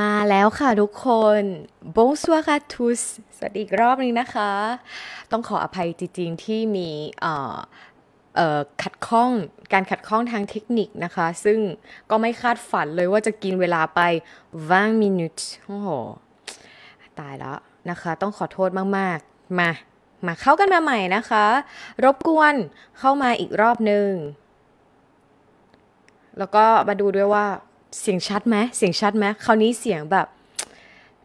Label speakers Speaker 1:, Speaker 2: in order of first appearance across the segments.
Speaker 1: มาแล้วค่ะทุกคนบงสวัสดิทุส สวัสดีอีกรอบนึงนะคะ ต้องขออภัยจริงๆ ที่มีขัดข้อง การขัดข้องทางเทคนิคนะคะ ซึ่งก็ไม่คาดฝันเลยว่าจะกินเวลาไป20 minutes โอ้โห ตายแล้วนะคะ ต้องขอโทษมากๆ มา มาเข้ากันมาใหม่นะคะ รบกวนเข้ามาอีกรอบหนึ่ง แล้วก็มาดูด้วยว่าเสียงชัดไหม เสียงชัดไหมคราวนี้เสียงแบบ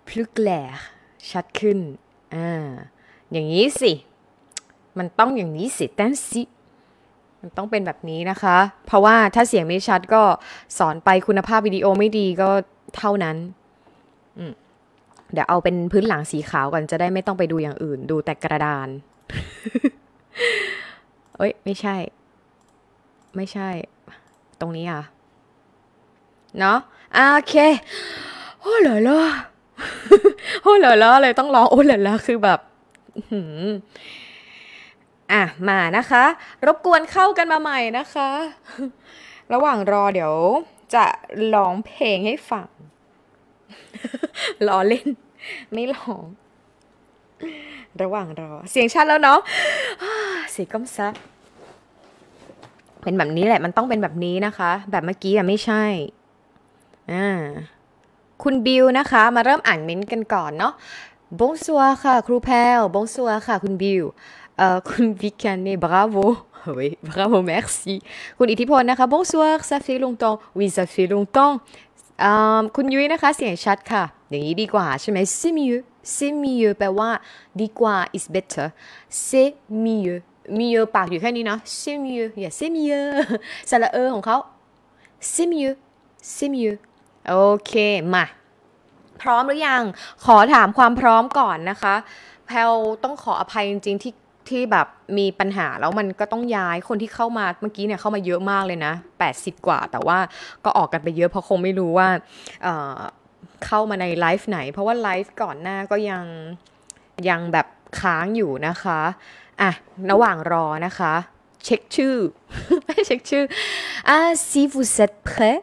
Speaker 1: พลึกแหลชัดขึ้นอ่าอย่างนี้สิ มันต้องอย่างนี้สิ แต่นสิ มันต้องเป็นแบบนี้นะคะ เพราะว่าถ้าเสียงไม่ชัดก็สอนไปคุณภาพวิดีโอไม่ดีก็เท่านั้น เดี๋ยวเอาเป็นพื้นหลังสีขาวก่อนจะได้ไม่ต้องไปดูอย่างอื่น ดูแต่กระดานเอ้ยไม่ใช่ ไม่ใช่ ตรงนี้อ่ะเนาะโอเคโอ้ลหล่โอ้ลหล่เลยต้องร้องโอ้ลหล่คือแบบอ่ะ มานะคะ รบกวนเข้ากันมาใหม่นะคะ ระหว่างรอเดี๋ยว จะร้องเพลงให้ฟังลอเล่น ไม่ร้อง ระหว่างรอ เสียงชัดแล้วเนาะสีก้มซะเป็นแบบนี้แหละ มันต้องเป็นแบบนี้นะคะ แบบเมื่อกี้อะไม่ใช่อ่าคุณบิวนะคะ มาเริ่มอ่านเม้นต์กันก่อนเนาะบงสัวค่ะ ครูแพลบงสัวค่ะ คุณบิวเอ่อคุณวิกันเน่บราโว oui bravo m e ซี่คุณอิทธิพลนะคะบงสัวซา ça ลุงตองวีซา m p ลุงตอง f a i อคุณยุ้ยนะคะ เสียงชัดค่ะ อย่างนี้ดีกว่า ใช่ไหมเซมิเย e u x c e s แปลว่า ดีกว่า is better เซมิเยมิเยปากอยู่แค่นี้นะเซมิเยอย่าเซมิเยสระเออของเขาเซมิเยเซมิเยโอเค มา พร้อมหรือยังขอถามความพร้อมก่อนนะคะ แพลต้องขออภัยจริงๆที่ที่แบบมีปัญหา แล้วมันก็ต้องย้ายคนที่เข้ามาเมื่อกี้เนี่ยเข้ามาเยอะมากเลยนะ 80 กว่าแต่ว่าก็ออกกันไปเยอะ เพราะคงไม่รู้ว่าเเข้ามาในไลฟ์ไหน เพราะว่าไลฟ์ก่อนหน้าก็ยังยังแบบค้างอยู่นะคะ อ่ะระหว่างรอนะคะเช็คชื่อไม่เช็คชื่อ อ่า si vous êtes prêt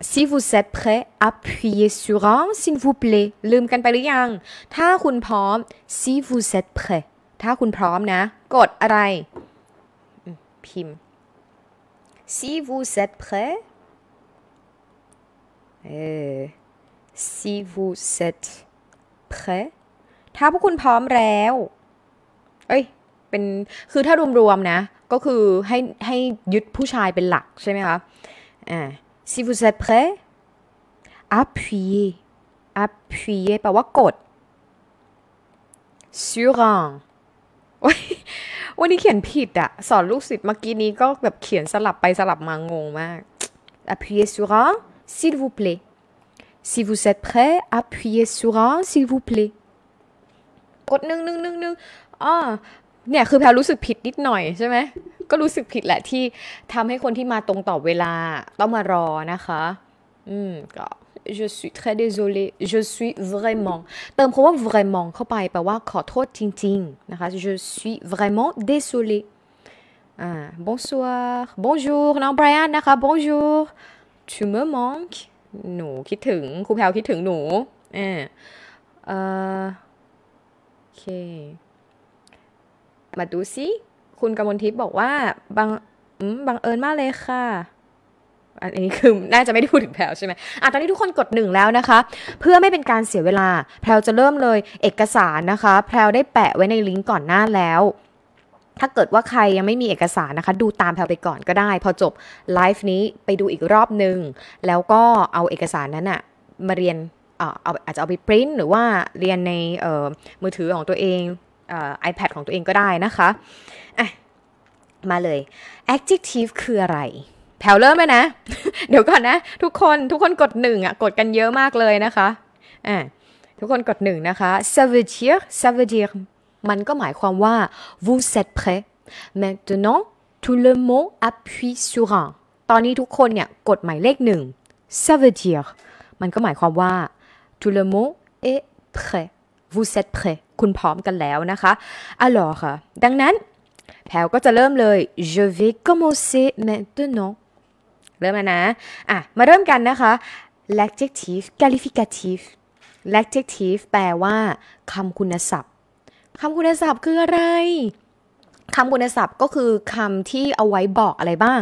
Speaker 1: si vous êtes prêt appuyez sur un s'il vous plaît ลืมกันไปหรือยัง ถ้าคุณพร้อม si vous êtes prêt ถ้าคุณพร้อมนะ กดอะไร พิมพ์ si vous êtes prêt เออ si vous êtes prêt ถ้าพวกคุณพร้อมแล้ว เอ้ย เป็น คือถ้ารวมๆนะ ก็คือให้ให้ยึดผู้ชายเป็นหลักใช่ไหมคะอ่า si vous êtes prêt appuyez appuyez แปลว่า กด sur un วันนี้เขียนผิดอะสอนลูกศิษย์เมื่อกี้นี้ก็แบบเขียนสลับไปสลับมางงมาก appuyez sur un s'il vous plaît si vous êtes prêt appuyez sur un s'il vous plaît กดหนึ่งหนึ่งหนึ่งหนึ่งอ๋อเนี่ย คือแพลรู้สึกผิดนิดหน่อย ใช่ไหมก็รู้สึกผิดแหละที่ทำให้คนที่มาตรงต่อเวลาต้องมารอนะคะ อืมก็ je suis très d é s o l é je suis vraiment เติมคำว่า vraiment เข้าไปแปลว่าขอโทษจริงๆนะคะ je suis vraiment d é s o l é bonsoir bonjour น้องไบรอันนะคะ bonjour tu me manques หนูคิดถึงครูแพลวคิดถึงหนูอ่เออโอเคมาดูสิคุณกมลทิพย์บอกว่าบางบังเอิญมากเลยค่ะ อันนี้คือน่าจะไม่ได้พูดถึงแพลวใช่ไหมอ่ะตอนนี้ทุกคนกดหนึ่งแล้วนะคะ เพื่อไม่เป็นการเสียเวลา แพลวจะเริ่มเลยเอกสารนะคะ แพลวได้แปะไว้ในลิงก์ก่อนหน้าแล้ว ถ้าเกิดว่าใครยังไม่มีเอกสารนะคะ ดูตามแพลวไปก่อนก็ได้ พอจบไลฟ์นี้ไปดูอีกรอบหนึ่ง แล้วก็เอาเอกสารนั้นอะมาเรียนอาอาจจะเอาไปปริ้นหรือว่าเรียนในมือถือของตัวเองไอแพดของตัวเองก็ได้นะคะมาเลย adjective คืออะไร แผวเริ่มไหมนะ เดี๋ยวก่อนนะ ทุกคนทุกคนกดหนึ่งอ่ะกดกันเยอะมากเลยนะคะ อ่าทุกคนกดหนึ่งนะคะ s a veut dire a veut dire มันก็หมายความว่า vous êtes prêt maintenant tout le monde appuie sur un ตอนนี้ทุกคนเนี่ยกดหมายเลขหนึ่ง s a veut dire มันก็หมายความว่า tout le monde est prêt vous êtes prêt คุณพร้อมกันแล้วนะคะ alors ดังนั้นแพลก็จะเริ่มเลย je vais commencer maintenant เริ่มแล้วนะ อ่ะ มาเริ่มกันนะคะ l'adjective qualificative l'adjective แปลว่าคำคุณศัพท์ คำคุณศัพท์คืออะไร คำคุณศัพท์ก็คือคำที่เอาไว้บอกอะไรบ้าง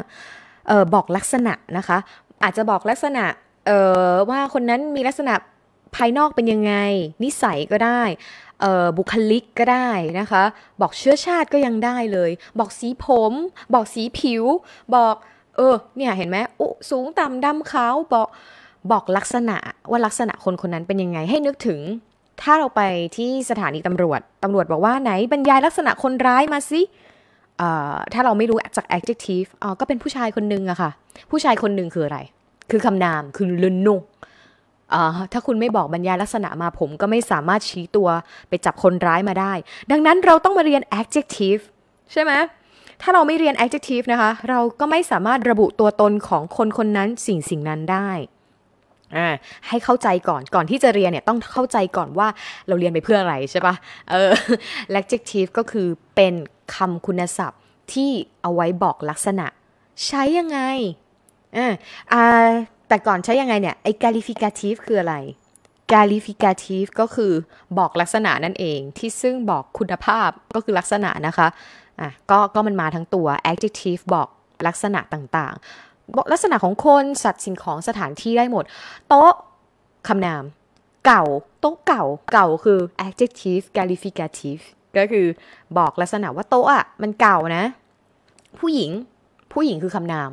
Speaker 1: เออบอกลักษณะนะคะ อาจจะบอกลักษณะ เออว่าคนนั้นมีลักษณะภายนอกเป็นยังไง นิสัยก็ได้บุคลิกก็ได้นะคะ บอกเชื้อชาติก็ยังได้เลย บอกสีผม บอกสีผิว บอกเออเนี่ยเห็นไหมอุสูงต่ำดำขาวบอกบอกลักษณะว่าลักษณะคนคนนั้นเป็นยังไงให้นึกถึง ถ้าเราไปที่สถานีตำรวจตำรวจบอกว่าไหนบรรยายลักษณะคนร้ายมาสิถ้าเราไม่รู้จาก adjective ก็เป็นผู้ชายคนนึงอะค่ะผู้ชายคนนึงคืออะไร คือคำนามคือลุนนุงถ้าคุณไม่บอกบรรยายลักษณะมาผมก็ไม่สามารถชี้ตัวไปจับคนร้ายมาได้ ดังนั้นเราต้องมาเรียน adjective ใช่ไหมถ้าเราไม่เรียน adjective นะคะ เราก็ไม่สามารถระบุตัวตนของคนคนนั้นสิ่งสิ่งนั้นได้ ให้เข้าใจก่อนก่อนที่จะเรียนเนี่ยต้องเข้าใจก่อนว่าเราเรียนไปเพื่ออะไรใช่ปะเออ adjective ก็คือเป็นคำคุณศัพท์ที่เอาไว้บอกลักษณะใช้ยังไงอ่าแต่ก่อนใช้ยังไงเนี่ยไอ้ qualificative คืออะไร qualificative ก็คือบอกลักษณะนั่นเองที่ซึ่งบอกคุณภาพก็คือลักษณะนะคะอ่ะก็ก็มันมาทั้งตัว adjective บอกลักษณะต่างๆบอกลักษณะของคนสัตว์สิ่งของสถานที่ได้หมดโต๊ะคำนาม เก่าโต๊ะเก่าเก่าคือ adjective qualificative ก็คือบอกลักษณะว่าโต๊ะอ่ะมันเก่านะผู้หญิงผู้หญิงคือคำนาม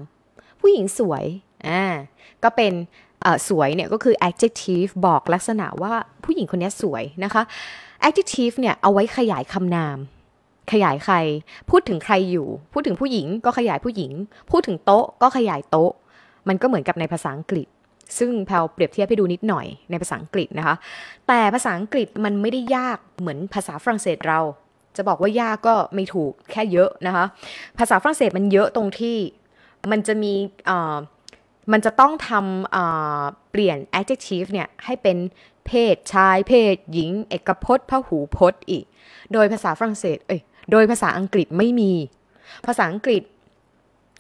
Speaker 1: ผู้หญิงสวยอ่าก็เป็นสวยเนี่ยก็คือ adjective บอกลักษณะว่าผู้หญิงคนนี้สวย นะคะ adjective เนี่ยเอาไว้ขยายคำนาม ขยายใคร พูดถึงใครอยู่ พูดถึงผู้หญิงก็ขยายผู้หญิง พูดถึงโต๊ะก็ขยายโต๊ะ มันก็เหมือนกับในภาษาอังกฤษ ซึ่งแพลเปรียบเทียบให้ดูนิดหน่อยในภาษาอังกฤษนะคะแต่ภาษาอังกฤษมันไม่ได้ยากเหมือนภาษาฝรั่งเศสเรา จะบอกว่ายากก็ไม่ถูกแค่เยอะนะคะภาษาฝรั่งเศสมันเยอะตรงที่มันจะมีมันจะต้องทำเปลี่ยน adjective เนี่ยให้เป็นเพศชายเพศหญิง เอกพจน์พหูพจน์อีก โดยภาษาฝรั่งเศสเอ้ยโดยภาษาอังกฤษไม่มีภาษาอังกฤษ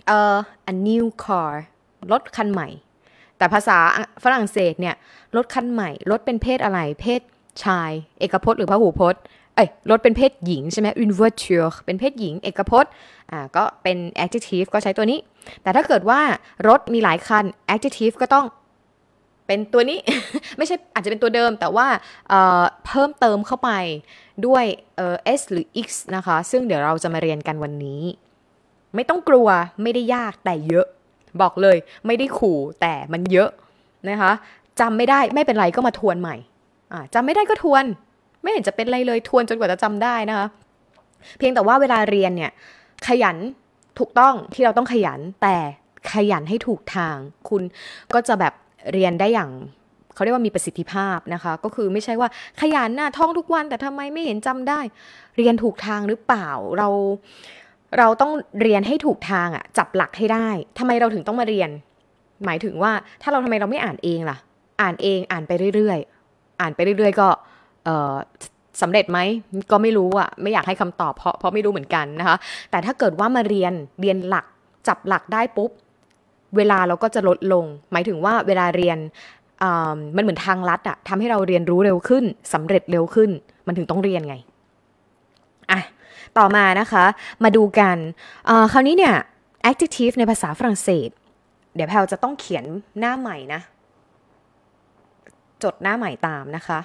Speaker 1: เอ่อ a new car รถคันใหม่ แต่ภาษาฝรั่งเศสเนี่ยรถคันใหม่รถเป็นเพศอะไรเพศชาย เอกพจน์หรือพหูพจน์เอ้ยรถเป็นเพศหญิง ใช่ไหม une voiture เป็นเพศหญิง เอกพจน์อ่าก็เป็น adjective ก็ใช้ตัวนี้แต่ถ้าเกิดว่ารถมีหลายคัน adjective ก็ต้องเป็นตัวนี้ไม่ใช่อาจจะเป็นตัวเดิมแต่ว่าเเพิ่มเติมเข้าไปด้วย s หรือ x นะคะซึ่งเดี๋ยวเราจะมาเรียนกันวันนี้ ไม่ต้องกลัวไม่ได้ยากแต่เยอะ บอกเลย ไม่ได้ขู่แต่มันเยอะนะคะจำไม่ได้ไม่เป็นไรก็มาทวนใหม่จำไม่ได้ก็ทวน ไม่เห็นจะเป็นไรเลยทวนจนกว่าจะจำได้นะคะเพียงแต่ว่าเวลาเรียนเนี่ยขยันถูกต้อง ที่เราต้องขยันแต่ขยันให้ถูกทาง คุณก็จะแบบเรียนได้อย่างเขาเรียกว่ามีประสิทธิภาพนะคะ ก็คือไม่ใช่ว่าขยันนะท่องทุกวัน แต่ทำไมไม่เห็นจำได้ เรียนถูกทางหรือเปล่าเราเราต้องเรียนให้ถูกทางอะจับหลักให้ได้ ทำไมเราถึงต้องมาเรียน หมายถึงว่าถ้าเราทำไมเราไม่อ่านเองล่ะ อ่านเองอ่านไปเรื่อยๆ อ่านไปเรื่อย ๆ ก็สำเร็จไหมก็ไม่รู้อะไม่อยากให้คำตอบเพราะเพราะไม่รู้เหมือนกันนะคะ แต่ถ้าเกิดว่ามาเรียน เรียนหลักจับหลักได้ปุ๊บ เวลาเราก็จะลดลง หมายถึงว่าเวลาเรียนมันเหมือนทางลัดอะทำให้เราเรียนรู้เร็วขึ้นสำเร็จเร็วขึ้น มันถึงต้องเรียนไงอ่ะต่อมานะคะ มาดูกันคราวนี้เนี่ย adjective ในภาษาฝรั่งเศส เดี๋ยวแพลจะต้องเขียนหน้าใหม่นะ จดหน้าใหม่ตามนะคะ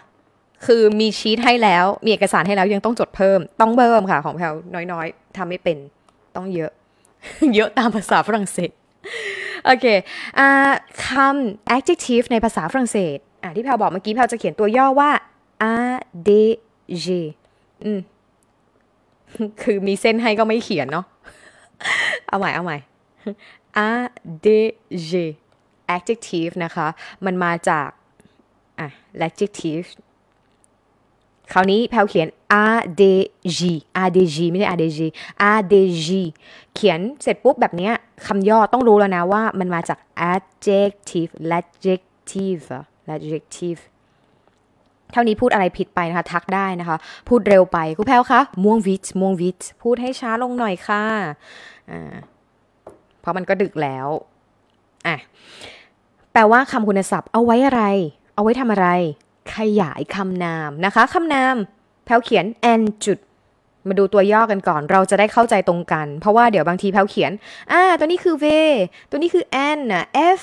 Speaker 1: คือมีชีตให้แล้วมีเอกสารให้แล้ว ยังต้องจดเพิ่ม ต้องเพิ่มค่ะของแพลน้อยๆทำไม่เป็นต้องเยอะ เยอะตามภาษาฝรั่งเศสโอเคอคำ adjective ในภาษาฝรั่งเศสที่แพลบอกเมื่อกี้ แพลจะเขียนตัวย่อว่า a d g อืม คือมีเส้นให้ก็ไม่เขียนเนาะเอาใหม่เอาใหม่ a d g adjective นะคะ มันมาจากอ่ะ adjective คราวนี้แพลวเขียน R D G R D G ไม่ใช่ R D G R D G เขียนเสร็จปุ๊บแบบนี้คำย่อต้องรู้แล้วนะว่ามันมาจาก adjective adjective adjective เท่านี้พูดอะไรผิดไปนะคะ ทักได้นะคะ พูดเร็วไปคุณแพลวคะ ม่วงวิทม่วงวิทพูดให้ช้าลงหน่อยค่ะ่ะเพราะมันก็ดึกแล้วอ่ะแปลว่าคำคุณศัพท์เอาไว้อะไร เอาไว้ทำอะไรขยายคำนามนะคะคำนามแพลวเขียน n จุด มาดูตัวย่อกันก่อน เราจะได้เข้าใจตรงกัน เพราะว่าเดี๋ยวบางทีแพลวเขียนอ่าตัวนี้คือ v ตัวนี้คือ n นะ f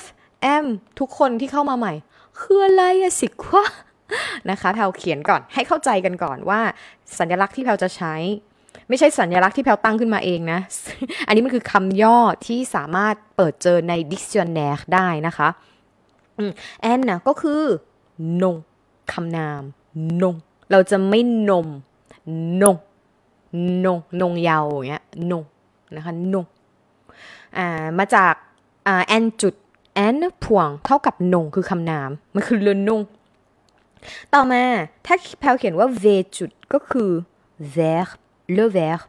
Speaker 1: m ทุกคนที่เข้ามาใหม่คืออะไรอะสิควะนะคะแพลวเขียนก่อนให้เข้าใจกันก่อนว่า สัญลักษณ์ที่แพลวจะใช้ ไม่ใช่สัญลักษณ์ที่แพลวตั้งขึ้นมาเองนะอันนี้มันคือคำย่อที่สามารถเปิดเจอใน dictionary ได้นะคะ n นะก็คือนงคำนาม นง เราจะไม่นม นง นง นงยาวอย่างเงี้ย นง นะคะ นง อ่า มาจาก อ่าแอนจุดแอนพ่วงเท่ากับนง คือคำนาม มันคือเรือนนงต่อมาถ้าแพลเขียนว่าเวจุด ก็คือเว r b le v e ร์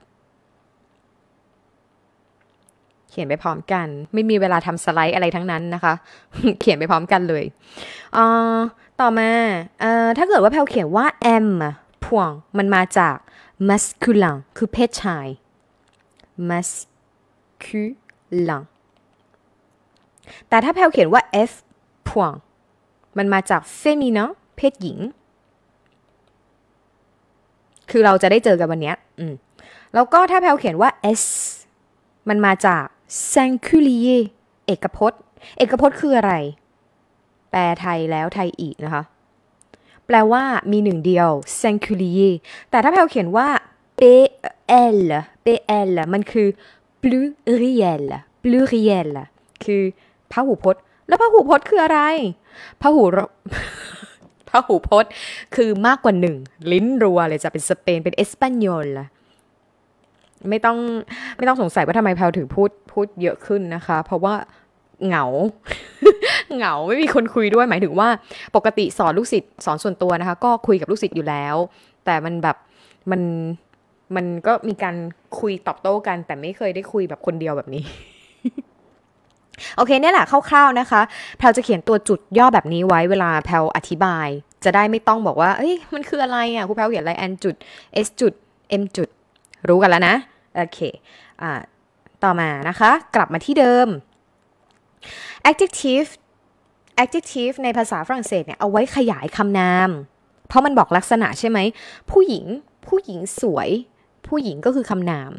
Speaker 1: เขียนไปพร้อมกัน ไม่มีเวลาทำสไลด์อะไรทั้งนั้นนะคะ เขียนไปพร้อมกันเลยอ่าต่อมาอถ้าเกิดว่าแพลวเขียนว่า m พ่วงมันมาจาก masculin คือเพศชาย masculin แต่ถ้าแพลวเขียนว่า f พ่วงมันมาจาก feminin เพศหญิง คือเราจะได้เจอกันวันนี้ แล้วก็ถ้าแพลวเขียนว่า s มันมาจาก s a n g u l i e r เอกพจน์ เอกพจน์คืออะไรแปลไทยแล้วไทยอีกนะคะ แปลว่ามีหนึ่งเดียว s ซ n ค u l i e r แต่ถ้าแพลเขียนว่า pl pl มันคือ pluriel pluriel คือพหูพจน์ แล้วพหูพจน์คืออะไร พหูพหูพจน์คือมากกว่าหนึ่ง ลิ้นรัวเลยจะเป็นสเปนเป็นเอสเปนยอลไม่ต้องไม่ต้องสงสัยว่าทำไมแพลถึงพูดพูดเยอะขึ้นนะคะ เพราะว่าเหงาเหงาไม่มีคนคุยด้วยหมายถึงว่าปกติสอนลูกศิษย์สอนส่วนตัวนะคะ ก็คุยกับลูกศิษย์อยู่แล้ว แต่มันแบบมันมันก็มีการคุยตอบโต้กัน แต่ไม่เคยได้คุยแบบคนเดียวแบบนี้โอเคเนี่ยแหละคร่าวๆนะคะแพลวจะเขียนตัวจุดย่อแบบนี้ไว้เวลาแพลวอธิบาย จะได้ไม่ต้องบอกว่า เอ้ยมันคืออะไรอ่ะคุณแพลวเขียนอะไร n จุด s จุด m จุดรู้กันแล้วนะโอเคอ่าต่อมานะคะกลับมาที่เดิม adjective adjective ในภาษาฝรั่งเศสเนี่ยเอาไว้ขยายคำนาม เพราะมันบอกลักษณะใช่ไหมผู้หญิง ผู้หญิงสวย ผู้หญิงก็คือคำนาม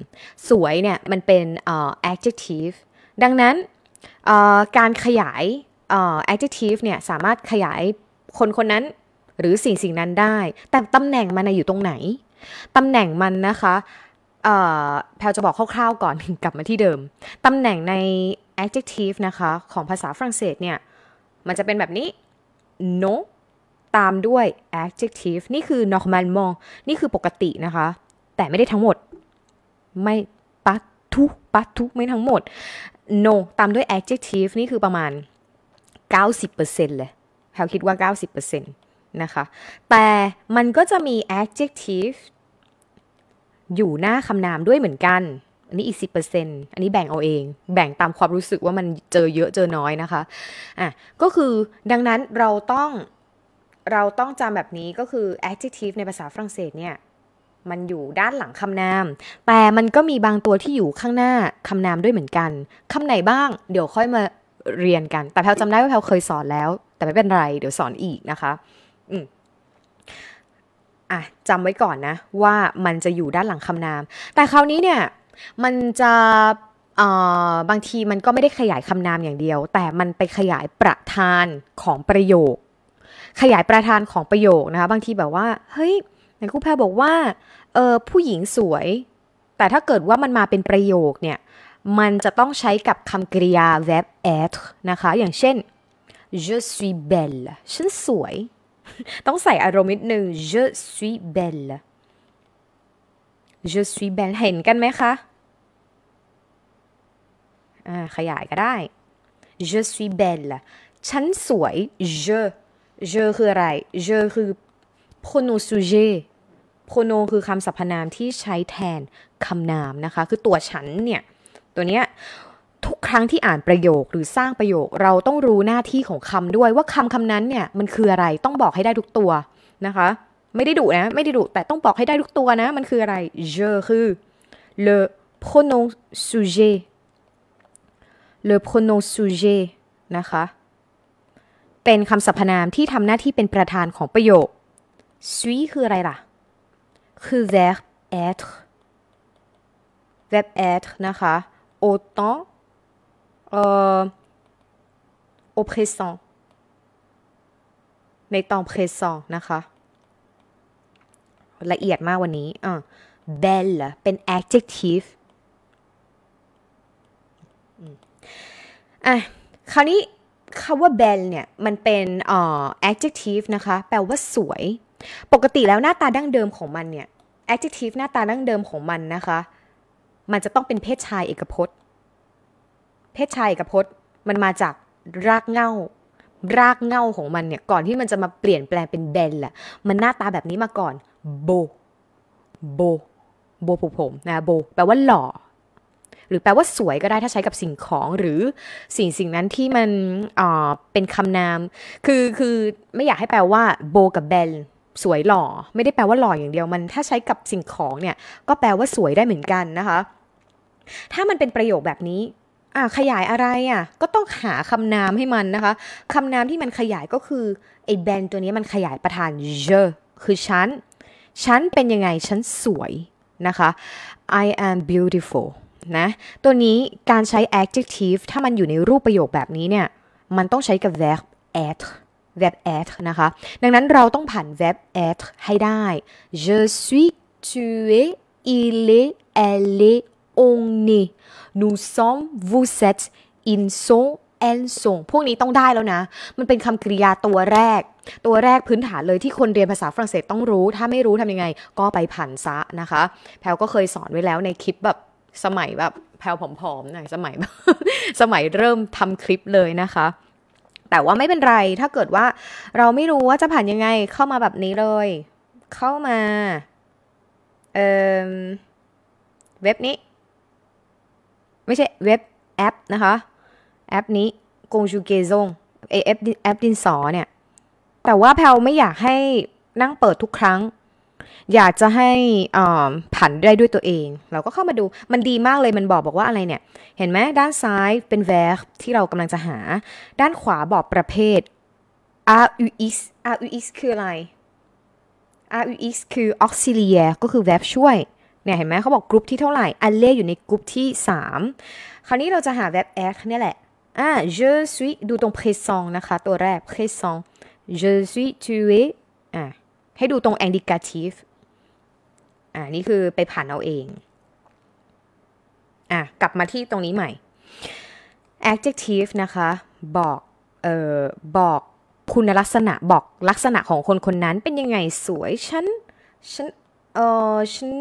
Speaker 1: สวยเนี่ย มันเป็น adjective ดังนั้นการขยาย adjective เนี่ย สามารถขยายคนคนนั้นหรือสิ่งสิ่งนั้นได้ แต่ตำแหน่งมันอยู่ตรงไหน ตำแหน่งมันนะคะแพลวจะบอกคร่าวๆก่อนกลับมาที่เดิมตำแหน่งใน adjective นะคะของภาษาฝรั่งเศสเนี่ยมันจะเป็นแบบนี้ no ตามด้วย adjective นี่คือ normalement นี่คือปกตินะคะ แต่ไม่ได้ทั้งหมด ไม่ปัทุปัทุไม่ทั้งหมด no ตามด้วย adjective นี่คือประมาณ 90%เลยแพลคิดว่า 90%นะคะ แต่มันก็จะมี adjective อยู่หน้าคำนามด้วยเหมือนกันอันนี้อีกสิอันนี้แบ่งเอาเอง แบ่งตามความรู้สึกว่ามันเจอเยอะเจอน้อยนะคะ อ่ะ ก็คือดังนั้นเราต้องเราต้องจำแบบนี้ก็คือ adjective ในภาษาฝรั่งเศสเนี่ย มันอยู่ด้านหลังคำนาม แต่มันก็มีบางตัวที่อยู่ข้างหน้าคำนามด้วยเหมือนกัน คำไหนบ้าง เดี๋ยวค่อยมาเรียนกัน แต่แพลวจำได้ว่าแพลวเคยสอนแล้ว แต่ไม่เป็นไร เดี๋ยวสอนอีกนะคะ อืมอ่ะจำไว้ก่อนนะ ว่ามันจะอยู่ด้านหลังคำนาม แต่คราวนี้เนี่ยมันจะบางทีมันก็ไม่ได้ขยายคำนามอย่างเดียว แต่มันไปขยายประธานของประโยค ขยายประธานของประโยคนะคะบางทีแบบว่าเฮ้ยายคู่แพรบอกว่าเออผู้หญิงสวย แต่ถ้าเกิดว่ามันมาเป็นประโยคเนี่ยมันจะต้องใช้กับคำกริยา verb être นะคะ อย่างเช่น je suis belle ฉันสวย ต้องใส่อารมณ์นิดนึง je suis belle je suis belle เห็นกันไหมคะขยายก็ได้ je suis belle ฉันสวย je je คืออะไร je คือ pronom sujet pronom คือคำสรรพนามที่ใช้แทนคำนามนะคะ คือตัวฉันเนี่ย ตัวเนี้ย ทุกครั้งที่อ่านประโยคหรือสร้างประโยคเราต้องรู้หน้าที่ของคำด้วย ว่าคำคำนั้นเนี่ย มันคืออะไรต้องบอกให้ได้ทุกตัว นะคะ ไม่ได้ดุนะไม่ได้ดุแต่ต้องบอกให้ได้ทุกตัวนะมันคืออะไร je คือ le pronom sujet le pronom sujet นะคะ เป็นคำสรรพนามที่ทำหน้าที่เป็นประธานของประโยค suis คืออะไรล่ะ คือ verb être verb être นะคะ autant เอ่อ au présent ในตอน présent นะคะ ละเอียดมากวันนี้อ่า belle เป็น adjective ่ะคราวนี้คำว่า belle เนี่ยมันเป็นอ่อ adjective นะคะแปลว่าสวย ปกติแล้วหน้าตาดั้งเดิมของมันเนี่ย adjective หน้าตาดั้งเดิมของมันนะคะ มันจะต้องเป็นเพศชาย เอกพจน์ เพศชายเอกพจน์มันมาจาก รากเง่ารากเง่าของมันเนี่ยก่อนที่มันจะมาเปลี่ยนแปลงเป็นเบนแหละมันหน้าตาแบบนี้มาก่อนโบโบโบผผมนะโบแปลว่าหล่อหรือแปลว่าสวยก็ได้ถ้าใช้กับสิ่งของหรือสิ่งสิ่งนั้นที่มันเป็นคำนามคือคือไม่อยากให้แปลว่าโบกับเบลสวยหล่อไม่ได้แปลว่าหล่ออย่างเดียวมันถ้าใช้กับสิ่งของเนี่ย ก็แปลว่าสวยได้เหมือนกันนะคะถ้ามันเป็นประโยคแบบนี้ขยายอะไรอ่ะก็ต้องหาคำนามให้มันนะคะคำนามที่มันขยายก็คือไอ้แบนตัวนี้มันขยายประธานเจอคือฉันฉันเป็นยังไงฉันสวยนะคะ I am beautiful นะตัวนี้การใช้ adjective ถ้ามันอยู่ในรูปประโยคแบบนี้เนี่ยมันต้องใช้กับ verb être verb être นะคะดังนั้นเราต้องผ่าน verb être ให้ได้ je suis tu es il est elle est on est nous sommes vous êtes ils sont elles sont พวกนี้ต้องได้แล้วนะ มันเป็นคำกริยาตัวแรก ตัวแรกพื้นฐานเลยที่คนเรียนภาษาฝรั่งเศสต้องรู้ถ้าไม่รู้ทำยังไงก็ไปผ่านซะนะคะแพลวก็เคยสอนไว้แล้วในคลิปแบบสมัยแบบแพลวผอมๆหน่อยสมัยสมัยเริ่มทำคลิปเลยนะคะ แต่ว่าไม่เป็นไรถ้าเกิดว่าเราไม่รู้ว่าจะผ่านยังไงเข้ามาแบบนี้เลย เข้ามาเอ่อเว็บนี้ ไม่ใช่ เว็บแอปนะคะ แอปนี้กงชูเกซงแอปแอปดินสอเนี่ย แต่ว่าแพลไม่อยากให้นั่งเปิดทุกครั้งอยากจะให้ผันได้ด้วยตัวเอง เราก็เข้ามาดูมันดีมากเลย มันบอกบอกว่าอะไรเนี่ย เห็นไหมด้านซ้ายเป็นแว r b ที่เรากำลังจะหา ด้านขวาบอกประเภท r u s r u s คืออะไร r u s คือ auxiliary ก็คือแว r บช่วยเนี่ยเห็นไหมเขาบอกกรุ๊ปที่เท่าไหร่อันเล่อยู่ในกรุ๊ปที่ 3 คราวนี้เราจะหาแว r บแอ t เนี่ยแหละอ่า je suis ดูตรง présent นะคะ ตัวแรก présent je suis tué อ่าให้ดูตรง indicative อ่านี่คือไปผ่านเอาเอง อ่ะ กลับมาที่ตรงนี้ใหม่ adjective นะคะ บอก เอ่อ บอก คุณลักษณะ บอกลักษณะของคนคนนั้นเป็นยังไงสวย ฉัน ฉัน เออ ฉัน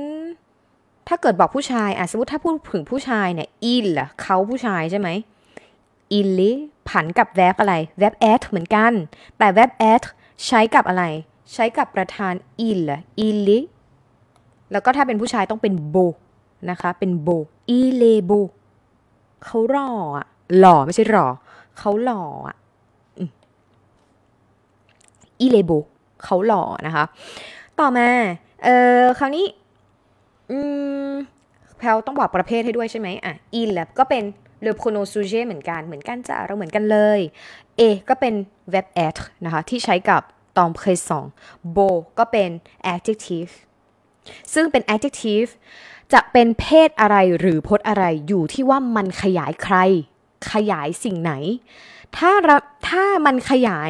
Speaker 1: ถ้าเกิดบอกผู้ชาย อ่ะ สมมติถ้าพูดถึงผู้ชายเนี่ยอินล่ะเขาผู้ชายใช่ไหมอินลิผันกับแวบอะไรแวบแอดเหมือนกัน แต่แวบแอดใช้กับอะไร ใช้กับประธานอินล่ะอินลิแล้วก็ถ้าเป็นผู้ชายต้องเป็นโบนะคะเป็นโบอีเลโบเขาหล่ออะหล่อไม่ใช่หล่อเขาหล่ออะอีเลโบเขาหล่อนะคะ ต่อมา เออคราวนี้อืมแพลต้องบอกประเภทให้ด้วยใช่ไหมอ่ะอีแลบก็เป็นเลโคโนซูเจเหมือนกันเหมือนกันจ้ะเราเหมือนกันเลยเอก็เป็นเว็บแอดนะคะที่ใช้กับตอมเคยสองโบก็เป็น adjective ซึ่งเป็น adjective จะเป็นเพศอะไรหรือพจน์อะไรอยู่ที่ว่ามันขยายใคร ขยายสิ่งไหน ถ้าถ้ามันขยาย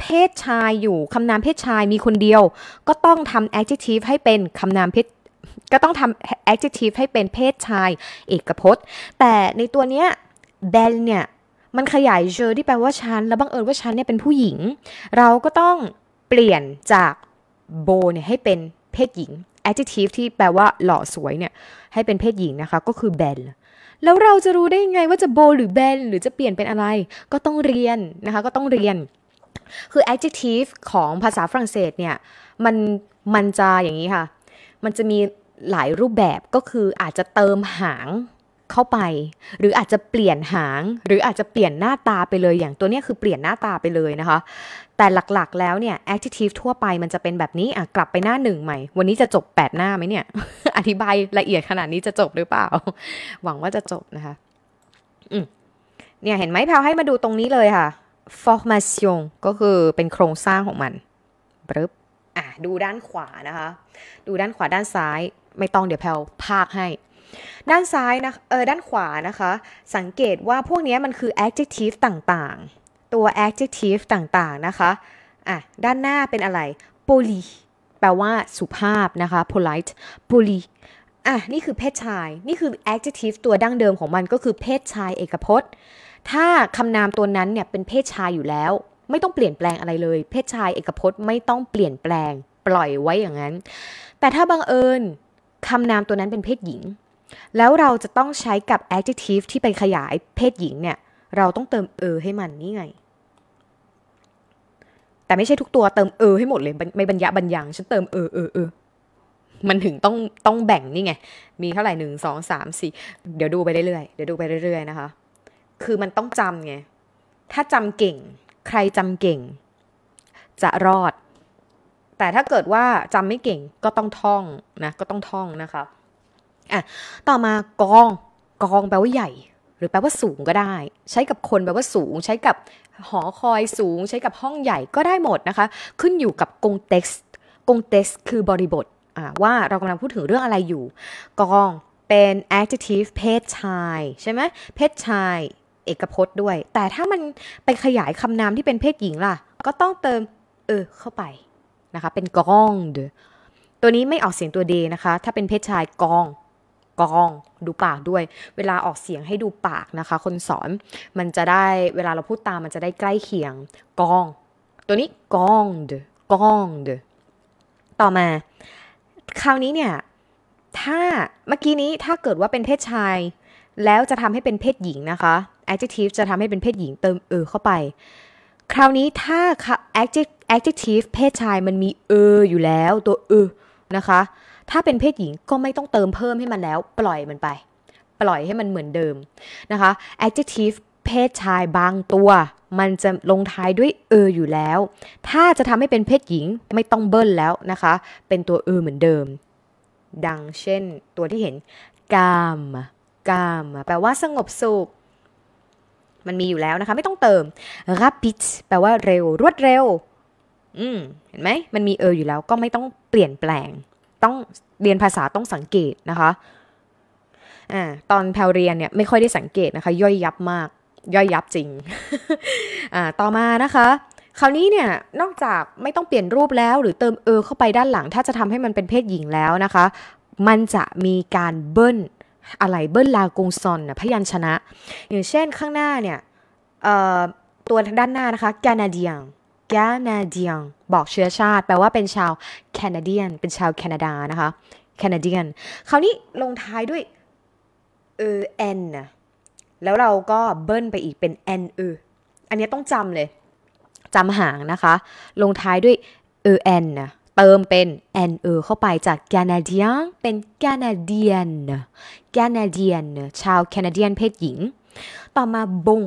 Speaker 1: เพศชายอยู่ คำนามเพศชายมีคนเดียว ก็ต้องทำ adjective ให้เป็นคำนามเพศก็ต้องทำ adjective ให้เป็นเพศชายเอกพจน์ แต่ในตัวเนี้ย then เนี่ยมันขยายเจอที่แปลว่าฉันแล้วบังเอิญว่าฉันเนี่ยเป็นผู้หญิง เราก็ต้องเปลี่ยนจากโบเนี่ยให้เป็นเพศหญิง adjective ที่แปลว่า หล่อ สวยเนี่ยให้เป็นเพศหญิงนะคะก็คือ b e l l แล้วเราจะรู้ได้ยังไงว่าจะโบหรือเบนหรือจะเปลี่ยนเป็นอะไร ก็ต้องเรียน นะคะ ก็ต้องเรียน คือ adjective ของภาษาฝรั่งเศสเนี่ยมันมันจะอย่างนี้ค่ะ มันจะมีหลายรูปแบบก็คืออาจจะเติมหางเข้าไปหรืออาจจะเปลี่ยนหาง หรืออาจจะเปลี่ยนหน้าตาไปเลยอย่างตัวนี้คือเปลี่ยนหน้าตาไปเลยนะคะ แต่หลักๆแล้วเนี่ย adjective ทั่วไปมันจะเป็นแบบนี้อ่ะกลับไปหน้าหนึ่งใหม่ วันนี้จะจบ8หน้าไหมเนี่ย อธิบายละเอียดขนาดนี้จะจบหรือเปล่า หวังว่าจะจบนะคะเนี่ยเห็นไหมแพลให้มาดูตรงนี้เลยค่ะ formation ก็คือเป็นโครงสร้างของมันปร๊บอ่ะดูด้านขวานะคะ ดูด้านขวาด้านซ้าย ไม่ต้องเดี๋ยวแพลภาคให้ด้านซ้ายนะ เออ ด้านขวานะคะ สังเกตว่าพวกนี้มันคือ adjective ต่างๆ ตัว adjective ต่างๆนะคะ อ่ะ ด้านหน้าเป็นอะไร poly แปลว่า สุภาพนะคะ polite poly อ่ะ นี่คือเพศชาย นี่คือ adjective ตัวดั้งเดิมของมันก็คือเพศชายเอกพจน์ ถ้าคำนามตัวนั้นเนี่ยเป็นเพศชายอยู่แล้ว ไม่ต้องเปลี่ยนแปลงอะไรเลย เพศชาย เอกพจน์ไม่ต้องเปลี่ยนแปลง ปล่อยไว้อย่างนั้น แต่ถ้าบังเอิญคำนามตัวนั้นเป็นเพศหญิงแล้วเราจะต้องใช้กับ adjective ที่เป็นขยายเพศหญิงเนี่ย เราต้องเติมเออให้มันนี่ไง แต่ไม่ใช่ทุกตัวเติมเออให้หมดเลย ไม่บรรยะบรรยัง ฉันเติมเออเออเออมันถึงต้องต้องแบ่งนี่ไง มีเท่าไหร่หนึ่งสองสามสี่เดี๋ยวดูไปเรื่อยๆเดี๋ยวดูไปเรื่อยๆนะคะ คือมันต้องจำไง ถ้าจำเก่ง ใครจำเก่ง จะรอด แต่ถ้าเกิดว่าจำไม่เก่งก็ต้องท่องนะ ก็ต้องท่องนะคะอ่ะต่อมากองกอง แปลว่าใหญ่ หรือแปลว่าสูงก็ได้ ใช้กับคนแปลว่าสูง ใช้กับหอคอยสูง ใช้กับห้องใหญ่ก็ได้หมดนะคะ ขึ้นอยู่กับกงเท็กซ์กงเท็กซ์คือบริบทว่าเรากำลังพูดถึงเรื่องอะไรอยู่กองเป็น adjective เพศชายใช่ไหมเพศชายเอกพจน์ด้วย แต่ถ้ามันไปขยายคำนามที่เป็นเพศหญิงล่ะ ก็ต้องเติมเออเข้าไปนะคะเป็นกองเดตัวนี้ไม่ออกเสียงตัวดนะคะถ้าเป็นเพศชายกองกองดูปากด้วยเวลาออกเสียงให้ดูปากนะคะ คนสอนมันจะได้เวลาเราพูดตามมันจะได้ใกล้เคียงกอง ตัวนี้กองเดกองเดต่อมา คราวนี้เนี่ยถ้าเมื่อกี้นี้ถ้าเกิดว่าเป็นเพศชาย แล้วจะทำให้เป็นเพศหญิงนะคะ adjective จะทำให้เป็นเพศหญิงเติมเออเข้าไป คราวนี้ถ้า adjective เพศชายมันมีเอออยู่แล้วตัวเออ นะคะถ้าเป็นเพศหญิงก็ไม่ต้องเติมเพิ่มให้มันแล้ว ปล่อยมันไป ปล่อยให้มันเหมือนเดิมนะคะ adjective เพศชายบางตัว มันจะลงท้ายด้วยเออยู่แล้ว ถ้าจะทำให้เป็นเพศหญิง ไม่ต้องเบิ้ลแล้วนะคะ เป็นตัวเออเหมือนเดิม ดังเช่น ตัวที่เห็นกามกามแปลว่าสงบสุขมันมีอยู่แล้วนะคะ ไม่ต้องเติม rapid แปลว่าเร็วรวดเร็วอืมเห็นไหมมันมีเอออยู่แล้ว ก็ไม่ต้องเปลี่ยนแปลงต้องเรียนภาษาต้องสังเกตนะคะ อ่าตอนแพลเรียนเนี่ยไม่ค่อยได้สังเกตนะคะ ย่อยยับมากย่อยยับจริง อ่าต่อมานะคะ คราวนี้เนี่ยนอกจากไม่ต้องเปลี่ยนรูปแล้วหรือเติมเออเข้าไปด้านหลัง ถ้าจะทำให้มันเป็นเพศหญิงแล้วนะคะ มันจะมีการเบิ้ลอะไรเบิ้ลลากงซอนนะพยัญชนะ อย่างเช่นข้างหน้าเนี่ยตัวด้านหน้านะคะแกนาเดียงแกนาเดียงบอกเชื้อชาติ แปลว่าเป็นชาวแคนาเดียนเป็นชาวแคนาดานะคะแคนาเดียนคราวนี้ลงท้ายด้วยเออแอนนะแล้วเราก็เบิ้ลไปอีกเป็นเอนเออ อันนี้ต้องจำเลยจำหางนะคะ ลงท้ายด้วยเออแอนนะเติมเป็น n เอเข้าไปจาก Canadian เป็น Canadian Canadian ชาวแคนาเดียนเพศหญิง ต่อมาบง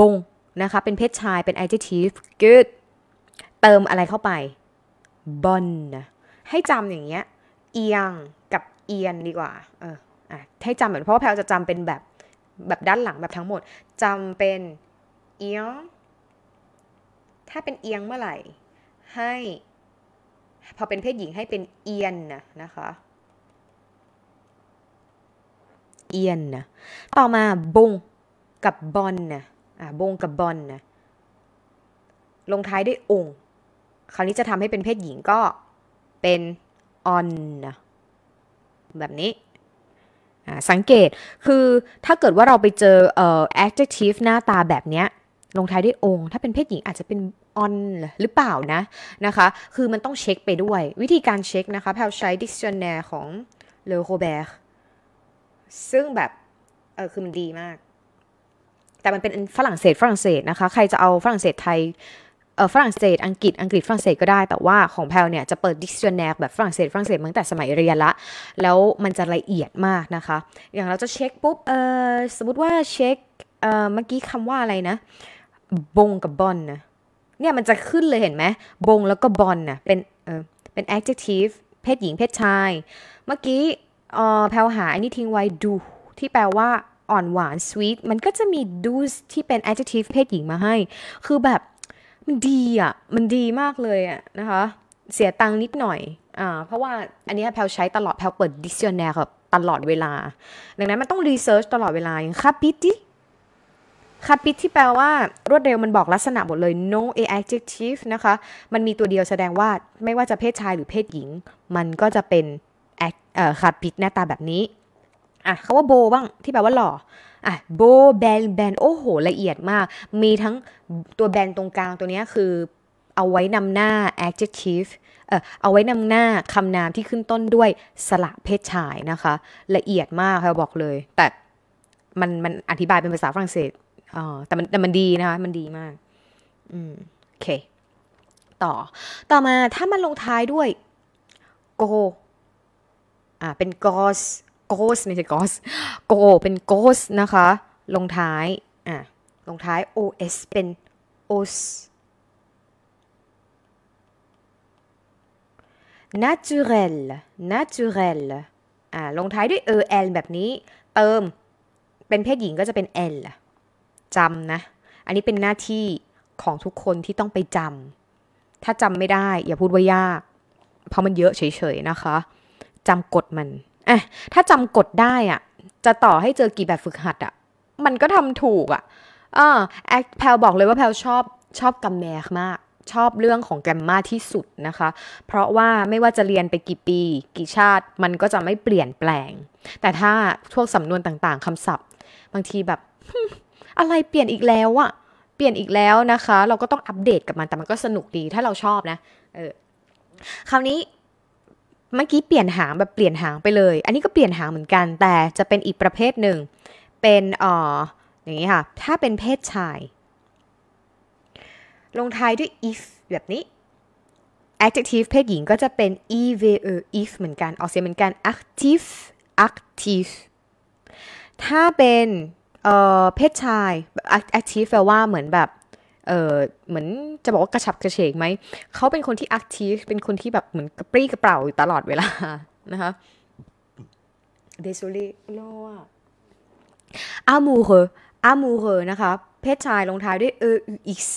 Speaker 1: บงนะคะเป็นเพศชายเป็น adjective good เติมอะไรเข้าไป bon นะให้จำอย่างเงี้ยเอียงกับเอียนดีกว่าเอออ่ะให้จำเหมือนเพราะว่าแพลจะจำเป็นแบบแบบด้านหลังแบบทั้งหมดจำเป็นเอียง ถ้าเป็นเอียงเมื่อไหร่ให้พอเป็นเพศหญิงให้เป็นเอียนนะนะคะ เอียนนะต่อมาบงกับบอนนะะบงกับบอนนะลงท้ายด้วยองค์คราวนี้จะทำให้เป็นเพศหญิงก็เป็นออนนะแบบนี้ สังเกต คือถ้าเกิดว่าเราไปเจอเอ่อ adjective หน้าตาแบบเนี้ย ลงท้ายด้วยองค์ถ้าเป็นเพศหญิงอาจจะเป็น on หรือเปล่านะ นะคะ คือมันต้องเช็คไปด้วย วิธีการเช็คนะคะแพลใช้ dictionary ของ l e Robert ซึ่งแบบ เออคือมันดีมากแต่มันเป็นฝรั่งเศสฝรั่งเศสนะคะ ใครจะเอาฝรั่งเศสไทยเออฝรั่งเศส อังกฤษอังกฤษฝรั่งเศสก็ได้แต่ว่าของแพลเนี่ยจะเปิดดิกชันแนกแบบฝรั่งเศสฝรั่งเศสมาตั้งแต่สมัยเรียนละแล้วมันจะละเอียดมากนะคะ อย่างเราจะเช็คปุ๊บเออสมมติว่าเช็คเออเมื่อกี้คำว่าอะไรนะบงกับบอนนะเนี่ยมันจะขึ้นเลยเห็นไหมบงแล้วก็บอนนะเป็นเออเป็น adjective เพศหญิงเพศชาย เมื่อกี้เออแพลหาอันนี้ทิ้งไว้ดูที่แปลว่าอ่อนหวาน sweet มันก็จะมี do's ที่เป็น adjective เพศหญิงมาให้ คือแบบมันดีอ่ะ มันดีมากเลยอ่ะนะคะ เสียตังค์นิดหน่อย อ่า เพราะว่าอันนี้แพลวใช้ตลอด แพลวเปิด dictionary แบบตลอดเวลา ดังนั้นมันต้อง research ตลอดเวลาค่าพคาปิติคาปิตที่แปลว่ารวดเร็วมันบอกลักษณะหมดเลย no a adjective นะคะ มันมีตัวเดียวแสดงว่าไม่ว่าจะเพศชายหรือเพศหญิง มันก็จะเป็นคาปิตหน้าตาแบบนี้อ่ะเขาว่าโบบ้างที่แปลว่าหล่ออ่ะโบแบนแบนโอ้โห ละเอียดมาก มีทั้งตัวแบนตรงกลางตัวนี้คือ เอาไว้นำหน้า adjective เอ่อเอาไว้นำหน้าคำนามที่ขึ้นต้นด้วยสระเพศชายนะคะ ละเอียดมากค่ะบอกเลย แต่มันมันอธิบายเป็นภาษาฝรั่งเศสอ๋อแต่มันแต่มันดีนะคะมันดีมาก อืม โอเค ต่อ ต่อมาถ้ามันลงท้ายด้วย go อ่าเป็น gos โกสไม่ใช่กอสโกเป็นโกสนะคะ ลงท้ายอ่ะลงท้าย os เป็น os naturel naturel อ่าลงท้ายด้วย el แบบนี้เติมเป็นเพศหญิงก็จะเป็น l จำนะ อันนี้เป็นหน้าที่ของทุกคนที่ต้องไปจำถ้าจำไม่ได้อย่าพูดว่ายาก เพราะมันเยอะเฉยๆนะคะจำกดมันอะถ้าจำกฎได้อ่ะ จะต่อให้เจอกี่แบบฝึกหัด อ่ะ มันก็ทำถูกอ่ะ เออแอคแพลบอกเลยว่าแพลชอบชอบกัมแมกมาก ชอบเรื่องของแกรมมาที่สุดนะคะ เพราะว่าไม่ว่าจะเรียนไปกี่ปี กี่ชาติมันก็จะไม่เปลี่ยนแปลง แต่ถ้าพวกสำนวนต่างๆคำศัพท์ บางทีแบบ อะไรเปลี่ยนอีกแล้วอะเปลี่ยนอีกแล้วนะคะ เราก็ต้องอัปเดตกับมัน แต่มันก็สนุกดี ถ้าเราชอบนะ เออ คราวนี้เมื่อกี้เปลี่ยนหางแบบเปลี่ยนหางไปเลย อันนี้ก็เปลี่ยนหางเหมือนกัน แต่จะเป็นอีกประเภทหนึ่ง เป็นอ่ออย่างนี้ค่ะ ถ้าเป็นเพศชาย ลงท้ายด้วย if แบบนี้ adjective เพศหญิงก็จะเป็น e v e if เหมือนกันออกเสียงเหมือนกัน active active ถ้าเป็น เอ่อ เพศชาย active แปลว่าเหมือนแบบเออเหมือนจะบอกว่ากระฉับกระเฉงไหมเขาเป็นคนที่ a c t ที e เป็นคนที่แบบเหมือนกระปรี้กระเป๋าอยู่ตลอดเวลา นะคะเดซูลีโลอะอามูเหออามูเหอนะคะ เพศชายลงท้ายด้วยเอออิส